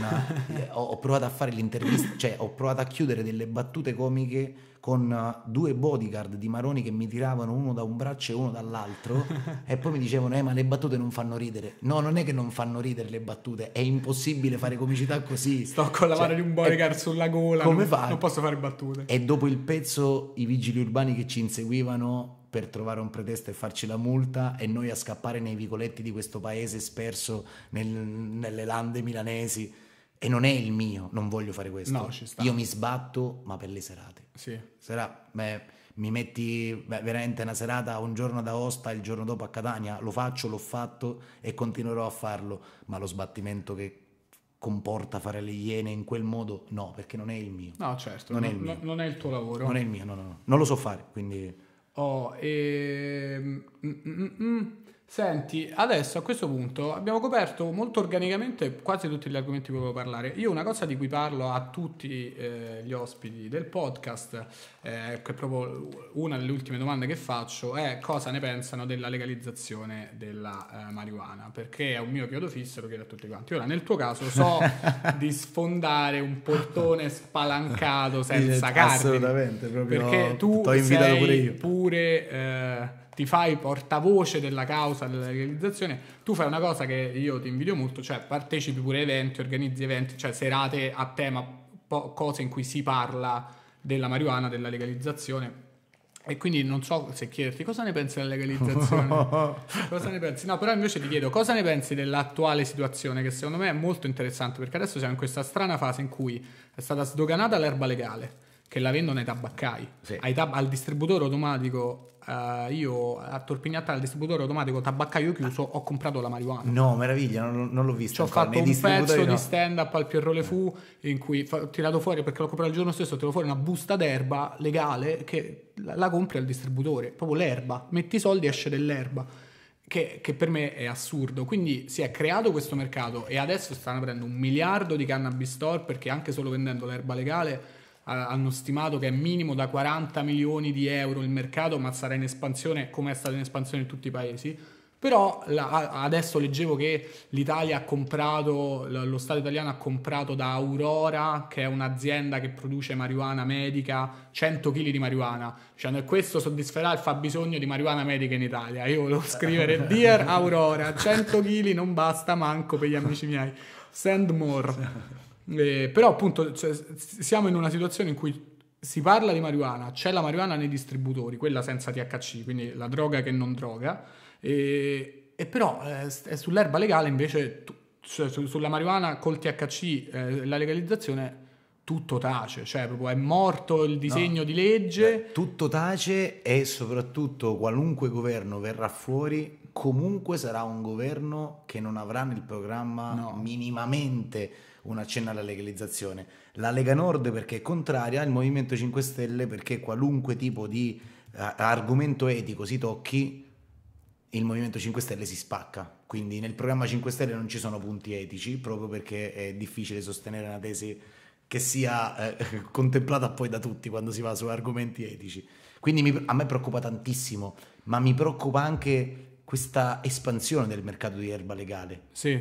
eh, [LAUGHS] ho, ho, provato a fare l'intervista, cioè ho provato a chiudere delle battute comiche con eh, due bodyguard di Maroni che mi tiravano uno da un braccio e uno dall'altro [LAUGHS] e poi mi dicevano eh ma le battute non fanno ridere no non è che non fanno ridere le battute è impossibile fare comicità così sto con la cioè, mano di un bodyguard è, sulla gola come non, fai? non posso fare battute e dopo il pezzo i vigili urbani che ci inseguivano per trovare un pretesto e farci la multa e noi a scappare nei vicoletti di questo paese sperso nel, nelle lande milanesi e non è il mio, non voglio fare questo. No, Io mi sbatto, ma per le serate. Sì. Sarà, beh, mi metti beh, veramente una serata un giorno ad Aosta il giorno dopo a Catania, lo faccio, l'ho fatto e continuerò a farlo, ma lo sbattimento che comporta fare le iene in quel modo, no, perché non è il mio. No, certo, non, non, è, il mio. non è, il tuo lavoro. Non è il mio, no, no, no. Non lo so fare, quindi Oh, e... Ehm, mm, mm, mm, mm. Senti, adesso a questo punto abbiamo coperto molto organicamente quasi tutti gli argomenti di cui volevo parlare. Io una cosa di cui parlo a tutti eh, gli ospiti del podcast, eh, che è proprio una delle ultime domande che faccio, è cosa ne pensano della legalizzazione della eh, marijuana, perché è un mio chiodo fisso, lo chiedo a tutti quanti. Ora, nel tuo caso so [LAUGHS] di sfondare un portone spalancato senza carte. Assolutamente, proprio perché tu sei pure... pure eh, ti fai portavoce della causa della legalizzazione, tu fai una cosa che io ti invidio molto, cioè partecipi pure a eventi, organizzi eventi, cioè serate a tema, po- cose in cui si parla della marijuana, della legalizzazione. E quindi non so se chiederti cosa ne pensi della legalizzazione. [LAUGHS] cosa ne pensi? No, però invece ti chiedo cosa ne pensi dell'attuale situazione che secondo me è molto interessante perché adesso siamo in questa strana fase in cui è stata sdoganata l'erba legale che la vendono ai tabaccai, sì. ai tab- al distributore automatico eh, io a Torpignatta al distributore automatico tabaccaio chiuso ho comprato la marijuana. No, meraviglia, non, non l'ho visto. Ci ho fatto un pezzo no. di stand up al Pierro Le Fu in cui ho tirato fuori perché l'ho comprato il giorno stesso, ho tirato fuori una busta d'erba legale che la, la compri al distributore, proprio l'erba, metti i soldi e esce dell'erba. Che, che, per me è assurdo. Quindi si è creato questo mercato e adesso stanno aprendo un miliardo di cannabis store perché anche solo vendendo l'erba legale hanno stimato che è minimo da 40 milioni di euro il mercato, ma sarà in espansione come è stata in espansione in tutti i paesi. Però la, adesso leggevo che l'Italia ha comprato, lo Stato italiano ha comprato da Aurora, che è un'azienda che produce marijuana medica, 100 kg di marijuana. Cioè, questo soddisferà il fabbisogno di marijuana medica in Italia. Io volevo scrivere, [LAUGHS] Dear Aurora, 100 kg non basta manco per gli amici miei. Send more. [LAUGHS] Eh, però appunto cioè, siamo in una situazione in cui si parla di marijuana, c'è la marijuana nei distributori, quella senza THC, quindi la droga che non droga, e, e però eh, sull'erba legale invece, tu, cioè, sulla marijuana col THC, eh, la legalizzazione tutto tace, cioè proprio è morto il disegno no, di legge. Cioè, tutto tace e soprattutto qualunque governo verrà fuori, comunque sarà un governo che non avrà nel programma no. minimamente un accenno alla legalizzazione, la Lega Nord perché è contraria, il Movimento 5 Stelle perché qualunque tipo di eh, argomento etico si tocchi, il Movimento 5 Stelle si spacca. Quindi nel programma 5 Stelle non ci sono punti etici, proprio perché è difficile sostenere una tesi che sia eh, [LAUGHS] contemplata poi da tutti quando si va su argomenti etici. Quindi mi, a me preoccupa tantissimo, ma mi preoccupa anche questa espansione del mercato di erba legale. Sì.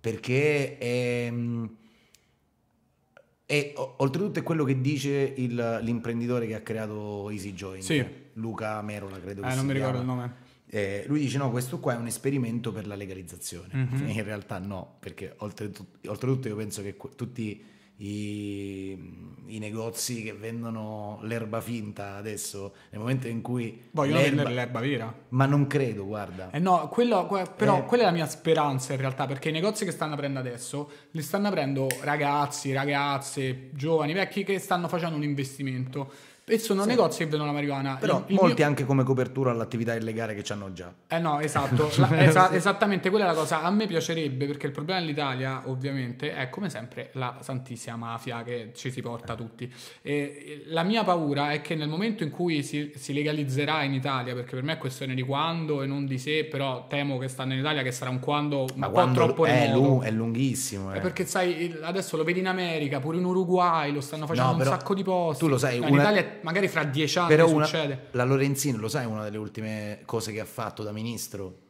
Perché è, mm, e oltretutto è quello che dice il, l'imprenditore che ha creato Easy Joint, sì. Luca Merola, credo eh, che non si mi ricordo il nome. Eh, lui dice no, questo qua è un esperimento per la legalizzazione. Mm-hmm. [LAUGHS] In realtà no, perché oltretutto, oltretutto io penso che que- tutti i, i, negozi che vendono l'erba finta adesso, nel momento in cui... Vogliono vendere l'erba vera. Ma non credo, guarda. Eh no, quello, però eh. quella è la mia speranza in realtà, perché i negozi che stanno aprendo adesso li stanno aprendo ragazzi, ragazze, giovani, vecchi che stanno facendo un investimento e sono sì. negozi che vedono la marijuana. Però il, il molti mio... anche come copertura all'attività illegale che hanno già. Eh no, esatto. [LAUGHS] la, esa, esattamente quella è la cosa. A me piacerebbe, perché il problema dell'Italia, ovviamente, è come sempre la santissima mafia che ci si porta tutti. E, la mia paura è che nel momento in cui si, si, legalizzerà in Italia, perché per me è questione di quando e non di se, però temo che stanno in Italia che sarà un quando Ma un quando troppo è, lung- è lunghissimo. Eh. È perché sai, adesso lo vedi in America, pure in Uruguay, lo stanno facendo no, un sacco di posti. Tu lo sai, in una... Italia è magari fra dieci anni Però una, succede. La Lorenzin, lo sai, una delle ultime cose che ha fatto da ministro?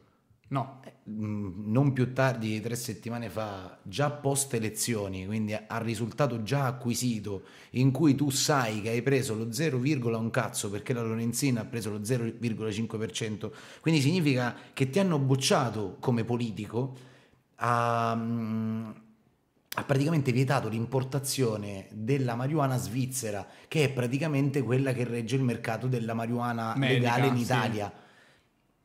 No. Mm, non più tardi, di tre settimane fa, già post elezioni, quindi al risultato già acquisito, in cui tu sai che hai preso lo 0, un cazzo perché la Lorenzina ha preso lo 0,5%, quindi significa che ti hanno bocciato come politico a mm, ha praticamente vietato l'importazione della marijuana svizzera, che è praticamente quella che regge il mercato della marijuana Medica, legale in Italia. Sì.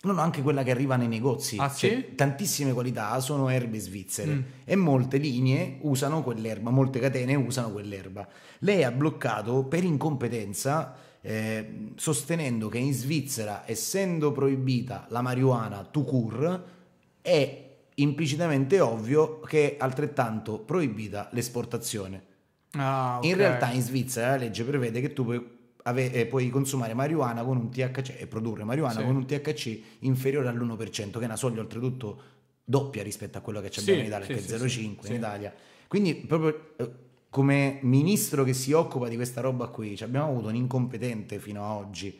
No, anche quella che arriva nei negozi. Ah, cioè, sì? Tantissime qualità sono erbe svizzere mm. e molte linee usano quell'erba, molte catene usano quell'erba. Lei ha bloccato per incompetenza, eh, sostenendo che in Svizzera, essendo proibita la marijuana to cure, è implicitamente ovvio che è altrettanto proibita l'esportazione. Ah, okay. In realtà in Svizzera la legge prevede che tu puoi, ave- eh, puoi consumare marijuana con un THC e produrre marijuana sì. con un THC inferiore all'1%, che è una soglia oltretutto doppia rispetto a quella che abbiamo sì, in Italia, sì, che è 0,5 in Italia. Quindi proprio eh, come ministro che si occupa di questa roba qui, cioè abbiamo avuto un incompetente fino a oggi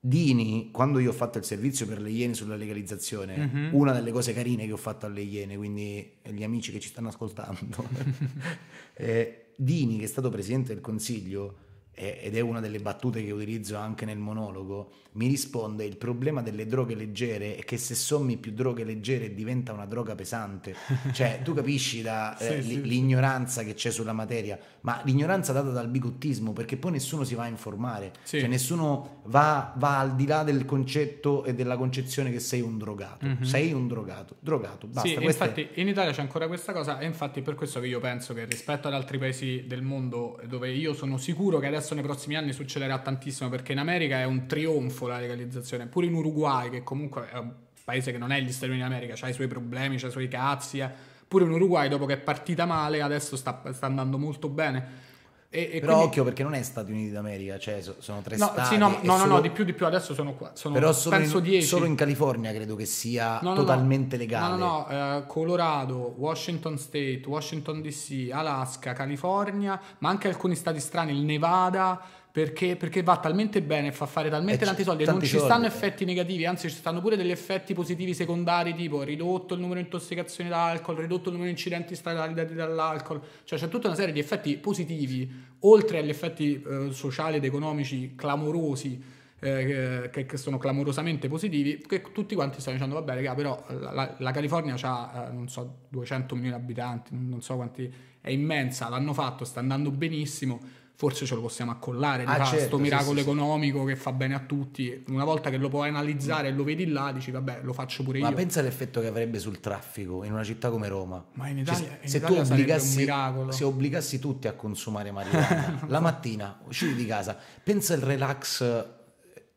Dini, quando io ho fatto il servizio per le Iene sulla legalizzazione, mm-hmm. una delle cose carine che ho fatto alle Iene, quindi gli amici che ci stanno ascoltando, [LAUGHS] [LAUGHS] eh, Dini, che è stato presidente del Consiglio, ed è una delle battute che utilizzo anche nel monologo, mi risponde il problema delle droghe leggere è che se sommi più droghe leggere diventa una droga pesante. [LAUGHS] Cioè, tu capisci da, sì, eh, sì, l'ignoranza sì. che c'è sulla materia, ma l'ignoranza data dal bigottismo, perché poi nessuno si va a informare, cioè nessuno va, va, al di là del concetto e della concezione che sei un drogato. Mm-hmm. Sei un drogato, drogato, basta. infatti è... in Italia c'è ancora questa cosa e infatti è per questo che io penso che rispetto ad altri paesi del mondo dove io sono sicuro che adesso adesso nei prossimi anni succederà tantissimo perché in America è un trionfo la legalizzazione, pure in Uruguay che comunque è un paese che non è gli Stati Uniti d'America, ha i suoi problemi, ha i suoi cazzi, eh. pure in Uruguay dopo che è partita male adesso sta, sta andando molto bene e, e Però quindi... occhio perché non è Stati Uniti d'America, cioè sono tre no, stati. Sì, no, no, solo... no, di più, di più, adesso sono qua. Sono, Però solo penso in, 10. Solo in California credo che sia no, no, totalmente legale. No, no, uh, eh, Colorado, Washington State, Washington DC, Alaska, California, ma anche alcuni stati strani, il Nevada perché, perché, va talmente bene, fa fare talmente eh, tanti soldi tanti e non ci soldi, stanno effetti negativi, anzi ci stanno pure degli effetti positivi secondari tipo ridotto il numero di intossicazioni d'alcol, ridotto il numero di incidenti stradali dati dall'alcol, cioè c'è tutta una serie di effetti positivi, oltre agli effetti eh, sociali ed economici clamorosi eh, che, che, sono clamorosamente positivi, che tutti quanti stanno dicendo vabbè raga, ah, però la, la, la California ha, eh, non so, 200 milioni di abitanti, non so quanti, è immensa, l'hanno fatto, sta andando benissimo forse ce lo possiamo accollare di ah, questo certo, miracolo sì, economico sì. che fa bene a tutti. Una volta che lo puoi analizzare e lo vedi là, dici vabbè, lo faccio pure Ma io. Ma pensa all'effetto che avrebbe sul traffico in una città come Roma. Ma in cioè, Italia, cioè, in se Italia tu obbligassi, se obbligassi tutti a consumare marijuana [LAUGHS] la mattina, uscire di casa, pensa al relax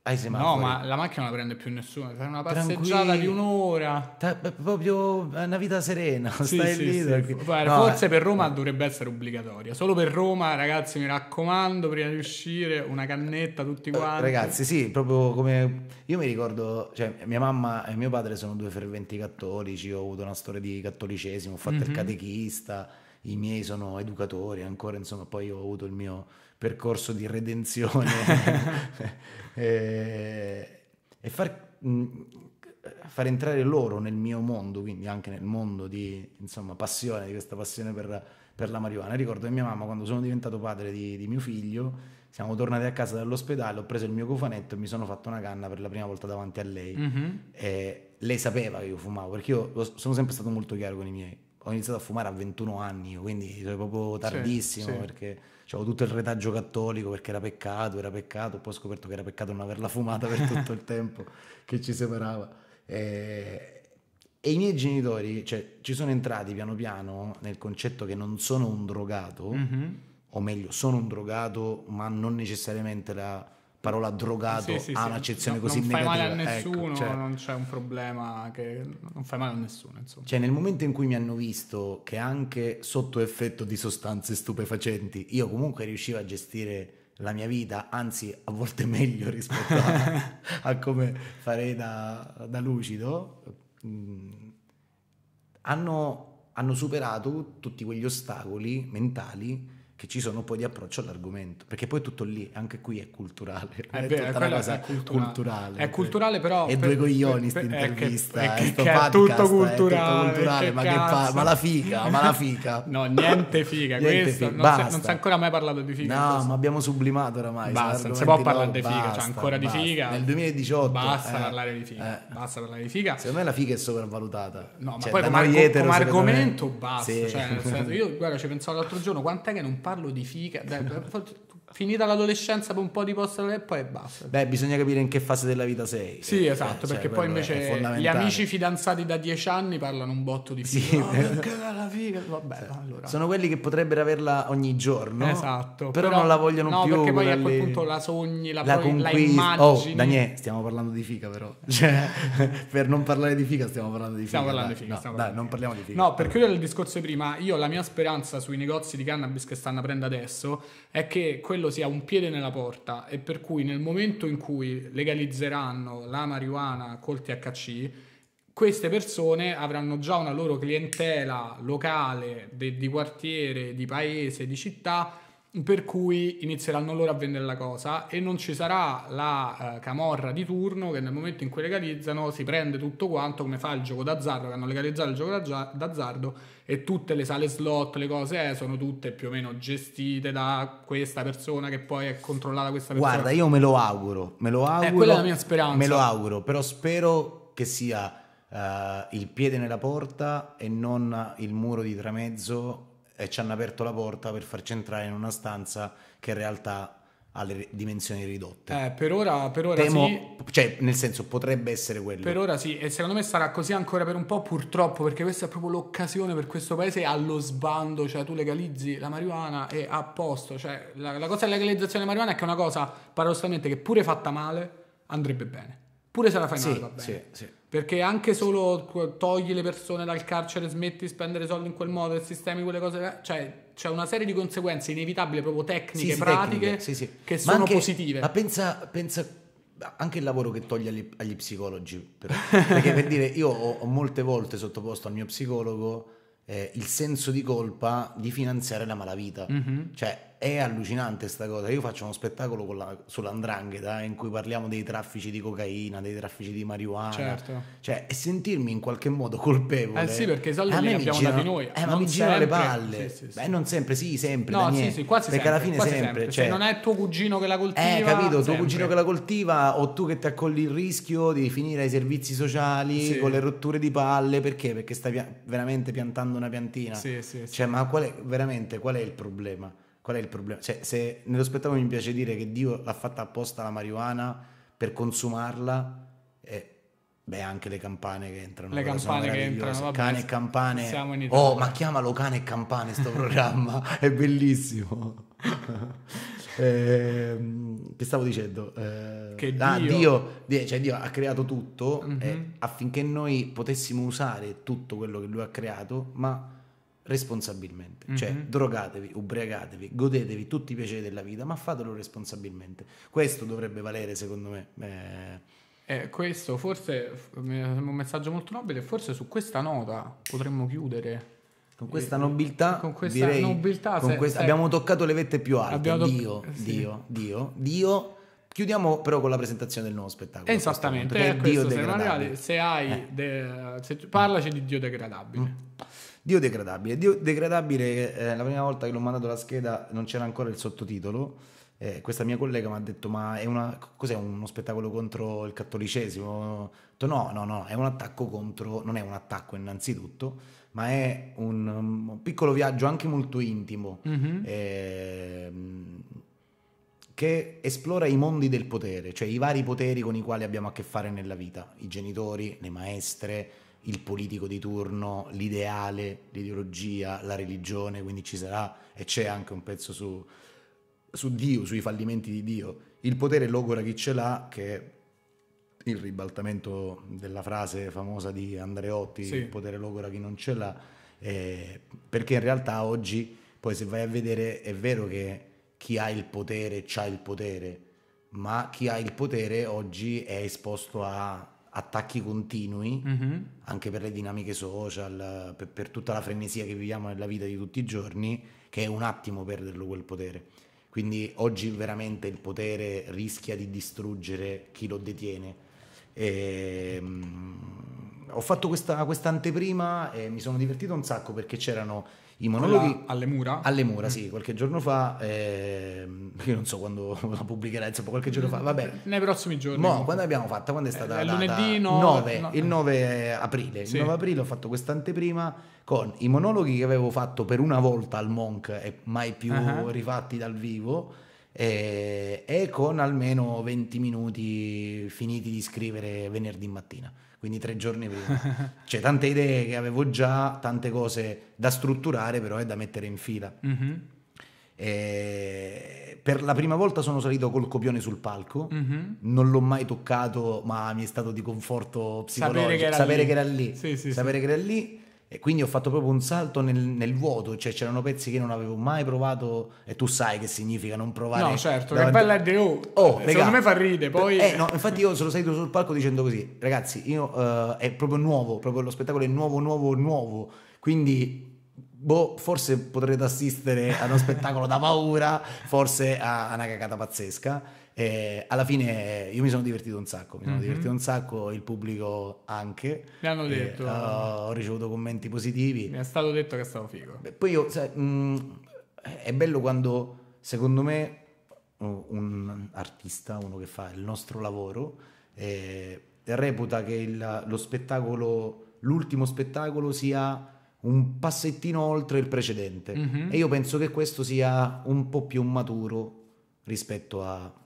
ai semafori. No, ma la macchina non la prende più nessuno, fai una passeggiata Tranquilli. di un'ora. Ta- eh, proprio eh, una vita serena, [LAUGHS] sì, stai sì, lì. Sì. No, eh. forse per Roma dovrebbe essere obbligatoria. Solo per Roma, ragazzi, mi raccomando, prima di uscire, una cannetta tutti quanti. Ragazzi, sì, proprio come io mi ricordo, cioè mia mamma e mio padre sono due ferventi cattolici, ho avuto una storia di cattolicesimo, ho fatto mm-hmm. il mhm. catechista, i miei sono educatori ancora, insomma, poi ho avuto il mio percorso di redenzione [LAUGHS] e, eh, e far, mh, mm, far, entrare loro nel mio mondo, quindi anche nel mondo di insomma, passione, di questa passione per, per la marijuana. Ricordo che mia mamma, quando sono diventato padre di, di mio figlio, siamo tornati a casa dall'ospedale, ho preso il mio cofanetto e mi sono fatto una canna per la prima volta davanti a lei. Mm-hmm. lei sapeva che io fumavo, perché io sono sempre stato molto chiaro con i miei ho iniziato a fumare a 21 anni, quindi cioè, proprio tardissimo sì, sì. perché avevo tutto il retaggio cattolico perché era peccato, era peccato, poi ho scoperto che era peccato non averla fumata per tutto il tempo che ci separava. E, eh, e i miei genitori cioè, ci sono entrati piano piano nel concetto che non sono un drogato, mm-hmm. o meglio, sono un drogato, ma non necessariamente la parola drogato sì, sì, ha un'accezione no, così non negativa. Non fai male a ecco, nessuno, ecco, cioè, non c'è un problema che non fai male a nessuno, insomma. Cioè, nel momento in cui mi hanno visto che anche sotto effetto di sostanze stupefacenti io comunque riuscivo a gestire la mia vita, anzi a volte [LAUGHS] meglio rispetto a, [LAUGHS] a come farei da, da lucido, mm, hanno, hanno superato tutti quegli ostacoli mentali che ci sono poi di approccio all'argomento, perché poi tutto lì, anche qui è culturale, è, beh, tutta una cosa è culturale. culturale. È cioè, culturale però... E due coglioni per, per, intervista, è, eh, che, è, che, eh, è tutto culturale, è tutto culturale che ma, fa, ma, la figa, ma la figa. [LAUGHS] no, niente figa, niente questo, figa. Non, si, non si è ancora mai parlato di figa. No, ma abbiamo sublimato oramai. Basta, non si può parlare di figa, basta, cioè ancora basta. di figa. Nel 2018. Basta eh, parlare di figa, eh. basta parlare di figa. Secondo me la figa è sopravvalutata. No, ma cioè, poi come argomento basta, cioè io guarda ci pensavo l'altro giorno, quant'è che non parla parlo di fica, dai, finita l'adolescenza per un po' di posto e poi basta. Beh, bisogna capire in che fase della vita sei. Sì, eh, esatto, cioè, perché poi invece gli amici fidanzati da dieci anni parlano un botto di sì. [LAUGHS] No, la figa, vabbè, sì. allora. Sono quelli che potrebbero averla ogni giorno. Esatto. Però, però non la vogliono no, più. No, perché poi a quel punto la sogni, la, la, pro- conquist- la immagini. Oh, Daniele, stiamo parlando di figa però. [LAUGHS] Cioè, per non parlare di figa stiamo parlando di figa. Stiamo parlando dai, di figa. No, dai, parlando non parliamo di figa. No, per chiudere il discorso di prima, io la mia speranza sui negozi di cannabis che stanno aprendo adesso è che quelli quello sia un piede nella porta e per cui nel momento in cui legalizzeranno la marijuana col THC, queste persone avranno già una loro clientela locale, de, di quartiere, di paese, di città per cui inizieranno loro a vendere la cosa e non ci sarà la eh, camorra di turno che nel momento in cui legalizzano si prende tutto quanto come fa il gioco d'azzardo che hanno legalizzato il gioco d'azzardo e tutte le sale slot le cose eh, sono tutte più o meno gestite da questa persona che poi è controllata questa persona guarda io me lo auguro me lo auguro eh, quella è la mia speranza me lo auguro però spero che sia uh, il piede nella porta e non il muro di tramezzo e ci hanno aperto la porta per farci entrare in una stanza che in realtà ha le dimensioni ridotte. Eh, per ora, per ora Temo, sì. Cioè, nel senso, potrebbe essere quello. Per ora sì, e secondo me sarà così ancora per un po', purtroppo, perché questa è proprio l'occasione per questo paese allo sbando, cioè tu legalizzi la marijuana e a posto. Cioè, la, la cosa della legalizzazione della marijuana è che è una cosa, paradossalmente, che pure fatta male andrebbe bene. Pure se la fai male sì, va bene. Sì, sì. Perché anche solo togli le persone dal carcere, smetti di spendere soldi in quel modo, e sistemi quelle cose, cioè c'è una serie di conseguenze inevitabili, proprio tecniche, sì, sì, pratiche, tecniche, sì, che ma sono anche, positive. Ma pensa, pensa, anche il lavoro che toglie agli, agli psicologi, però. perché per dire, io ho, ho, molte volte sottoposto al mio psicologo eh, il senso di colpa di finanziare la malavita. Mm-hmm. Cioè, è allucinante sta cosa. Io faccio uno spettacolo con la, sull'andrangheta in cui parliamo dei traffici di cocaina, dei traffici di marijuana. Certo. Cioè, e sentirmi in qualche modo colpevole. Eh sì, perché i soldi eh, li abbiamo girano, dati noi. Eh, ma mi girano le palle. Sì, sì, sì. Beh, non sempre, sì, sempre. No, Daniele, sì, sì, quasi perché sempre, alla fine sempre. sempre. Cioè, Se non è tuo cugino che la coltiva. Eh, capito, sempre. tuo cugino che la coltiva o tu che ti accogli il rischio di finire ai servizi sociali sì. con le rotture di palle. Perché? Perché stai veramente piantando una piantina. Sì, sì, sì. Cioè, ma qual è, veramente qual è il problema? Qual è il problema? Cioè, se nello spettacolo mi piace dire che Dio l'ha fatta apposta la marijuana per consumarla, eh, beh, anche le campane che entrano. Le campane che entrano. Vabbè, cane e campane. Oh, ma chiamalo cane e campane sto programma, [LAUGHS] è bellissimo. [LAUGHS] eh, che stavo dicendo? Eh, che Dio... Ah, Dio, cioè Dio ha creato tutto mm-hmm. affinché noi potessimo usare tutto quello che lui ha creato, ma responsabilmente. Mm-hmm. Cioè, mhm. drogatevi, ubriacatevi, godetevi tutti i piaceri della vita, ma fatelo responsabilmente. Questo dovrebbe valere, secondo me. Eh... Eh, questo forse è un messaggio molto nobile, forse su questa nota potremmo chiudere. Con questa eh, nobiltà, eh, con questa direi, nobiltà con se, questa, se, abbiamo toccato le vette più alte. Dio, toc- Dio, sì. Dio, Dio, Dio. Chiudiamo però con la presentazione del nuovo spettacolo. Eh, esattamente, questo, eh, Dio questo, se, reali, se hai, eh. de, parlaci di Dio degradabile. Mm. Dio degradabile. Dio degradabile, eh, la prima volta che l'ho mandato la scheda non c'era ancora il sottotitolo. Eh, questa mia collega mi ha detto: Ma è una, cos'è uno spettacolo contro il cattolicesimo? Detto, no, no, no, è un attacco contro. Non è un attacco, innanzitutto, ma è un, un piccolo viaggio anche molto intimo mm-hmm. eh, che esplora i mondi del potere, cioè i vari poteri con i quali abbiamo a che fare nella vita: i genitori, le maestre il politico di turno, l'ideale, l'ideologia, la religione, quindi ci sarà e c'è anche un pezzo su, su Dio, sui fallimenti di Dio. Il potere logora chi ce l'ha, che è il ribaltamento della frase famosa di Andreotti, sì. il potere logora chi non ce l'ha, eh, perché in realtà oggi, poi se vai a vedere, è vero che chi ha il potere c'ha il potere, ma chi ha il potere oggi è esposto a attacchi continui, mm-hmm. anche per le dinamiche social, per, per, tutta la frenesia che viviamo nella vita di tutti i giorni, che è un attimo perderlo quel potere. Quindi oggi veramente il potere rischia di distruggere chi lo detiene. E, ehm, mh, ho fatto questa, anteprima e mi sono divertito un sacco perché c'erano i monologhi... alle mura? Alle mura, mm. sì, qualche giorno fa, eh, [LAUGHS] io non so quando [LAUGHS] la pubblicherà, insomma qualche giorno fa, vabbè. Nei prossimi giorni. no quando abbiamo fatta? Quando è stata? Eh, la lunedì 9, no, il 9 aprile. Sì. Il 9 aprile ho fatto quest'anteprima con i monologhi che avevo fatto per una volta al Monk e mai più uh-huh. rifatti dal vivo. E, eh, e con almeno 20 minuti finiti di scrivere venerdì mattina quindi tre giorni prima. [LAUGHS] cioè tante idee che avevo già, tante cose da strutturare però e da mettere in fila. Mm-hmm. E eh, per la prima volta sono salito col copione sul palco, mm-hmm. non l'ho mai toccato, ma mi è stato di conforto psicologico sapere che era sapere lì, che era lì. Sì, sì, sapere sì. che era lì e quindi ho fatto proprio un salto nel, nel, vuoto, cioè c'erano pezzi che non avevo mai provato e tu sai che significa non provare. No, certo, davanti... che bella idea. Oh, oh secondo regà, me fa ride, eh, poi... Eh, no, infatti io sono salito sul palco dicendo così, ragazzi, io, uh, è proprio nuovo, proprio lo spettacolo è nuovo, nuovo, nuovo, quindi... Boh, forse potrete assistere ad uno spettacolo da paura, forse a una cagata pazzesca e eh, alla fine io mi sono divertito un sacco, mi sono mm-hmm. divertito un sacco, il pubblico anche. Mi hanno eh, detto. E, eh, ho ricevuto commenti positivi. Mi è stato detto che stavo figo. Beh, poi io, sai, mh, mm, è bello quando, secondo me, un artista, uno che fa il nostro lavoro, eh, reputa che il, lo spettacolo, l'ultimo spettacolo sia un passettino oltre il precedente. Mm-hmm. E io penso che questo sia un po' più maturo rispetto a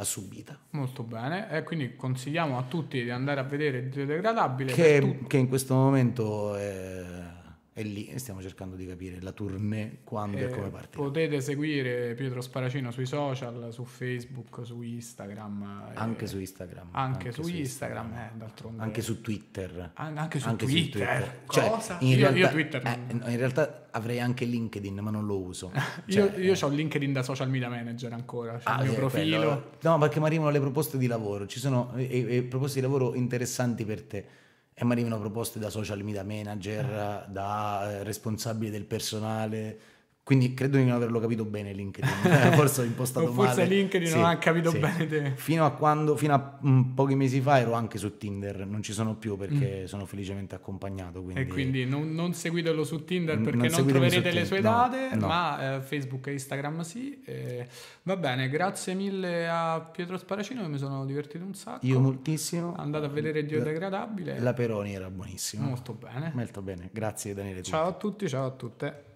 l'ha subita. Molto bene, e quindi consigliamo a tutti di andare a vedere il biodegradabile. Che, che in questo momento è e lì stiamo cercando di capire la tournée quando eh, e come partire. Potete seguire Pietro Sparacino sui social, su Facebook, su Instagram. Eh, anche eh, su Instagram. Anche, anche su, su, Instagram, Instagram. Eh, Anche su Twitter. An- anche su anche Twitter. Su Twitter. Cosa? Cioè, in, io, realtà, io Twitter eh, non... in realtà, avrei anche LinkedIn, ma non lo uso. [LAUGHS] Cioè, io, io eh. ho LinkedIn da social media manager ancora, cioè ah, il mio profilo. Quello. No, perché mi arrivano le proposte di lavoro, ci sono proposte di lavoro interessanti per te e mi arrivano proposte da social media manager, da eh, responsabili del personale, quindi credo di non averlo capito bene LinkedIn, [LAUGHS] eh, forse ho impostato forse male. Forse LinkedIn sì, non ha capito sì. bene te. Fino a, quando, fino a mh, mm, pochi mesi fa ero anche su Tinder, non ci sono più perché mm. sono felicemente accompagnato. Quindi... E quindi non, non, seguitelo su Tinder perché non, non troverete le sue date, no, no. ma eh, Facebook e Instagram sì. Eh, va bene, grazie mille a Pietro Sparacino che mi sono divertito un sacco. Io moltissimo. Andate a vedere Dio Degradabile. La Peroni era buonissima. Molto bene. Molto bene, grazie Daniele. Ciao tutti. a tutti, ciao a tutte.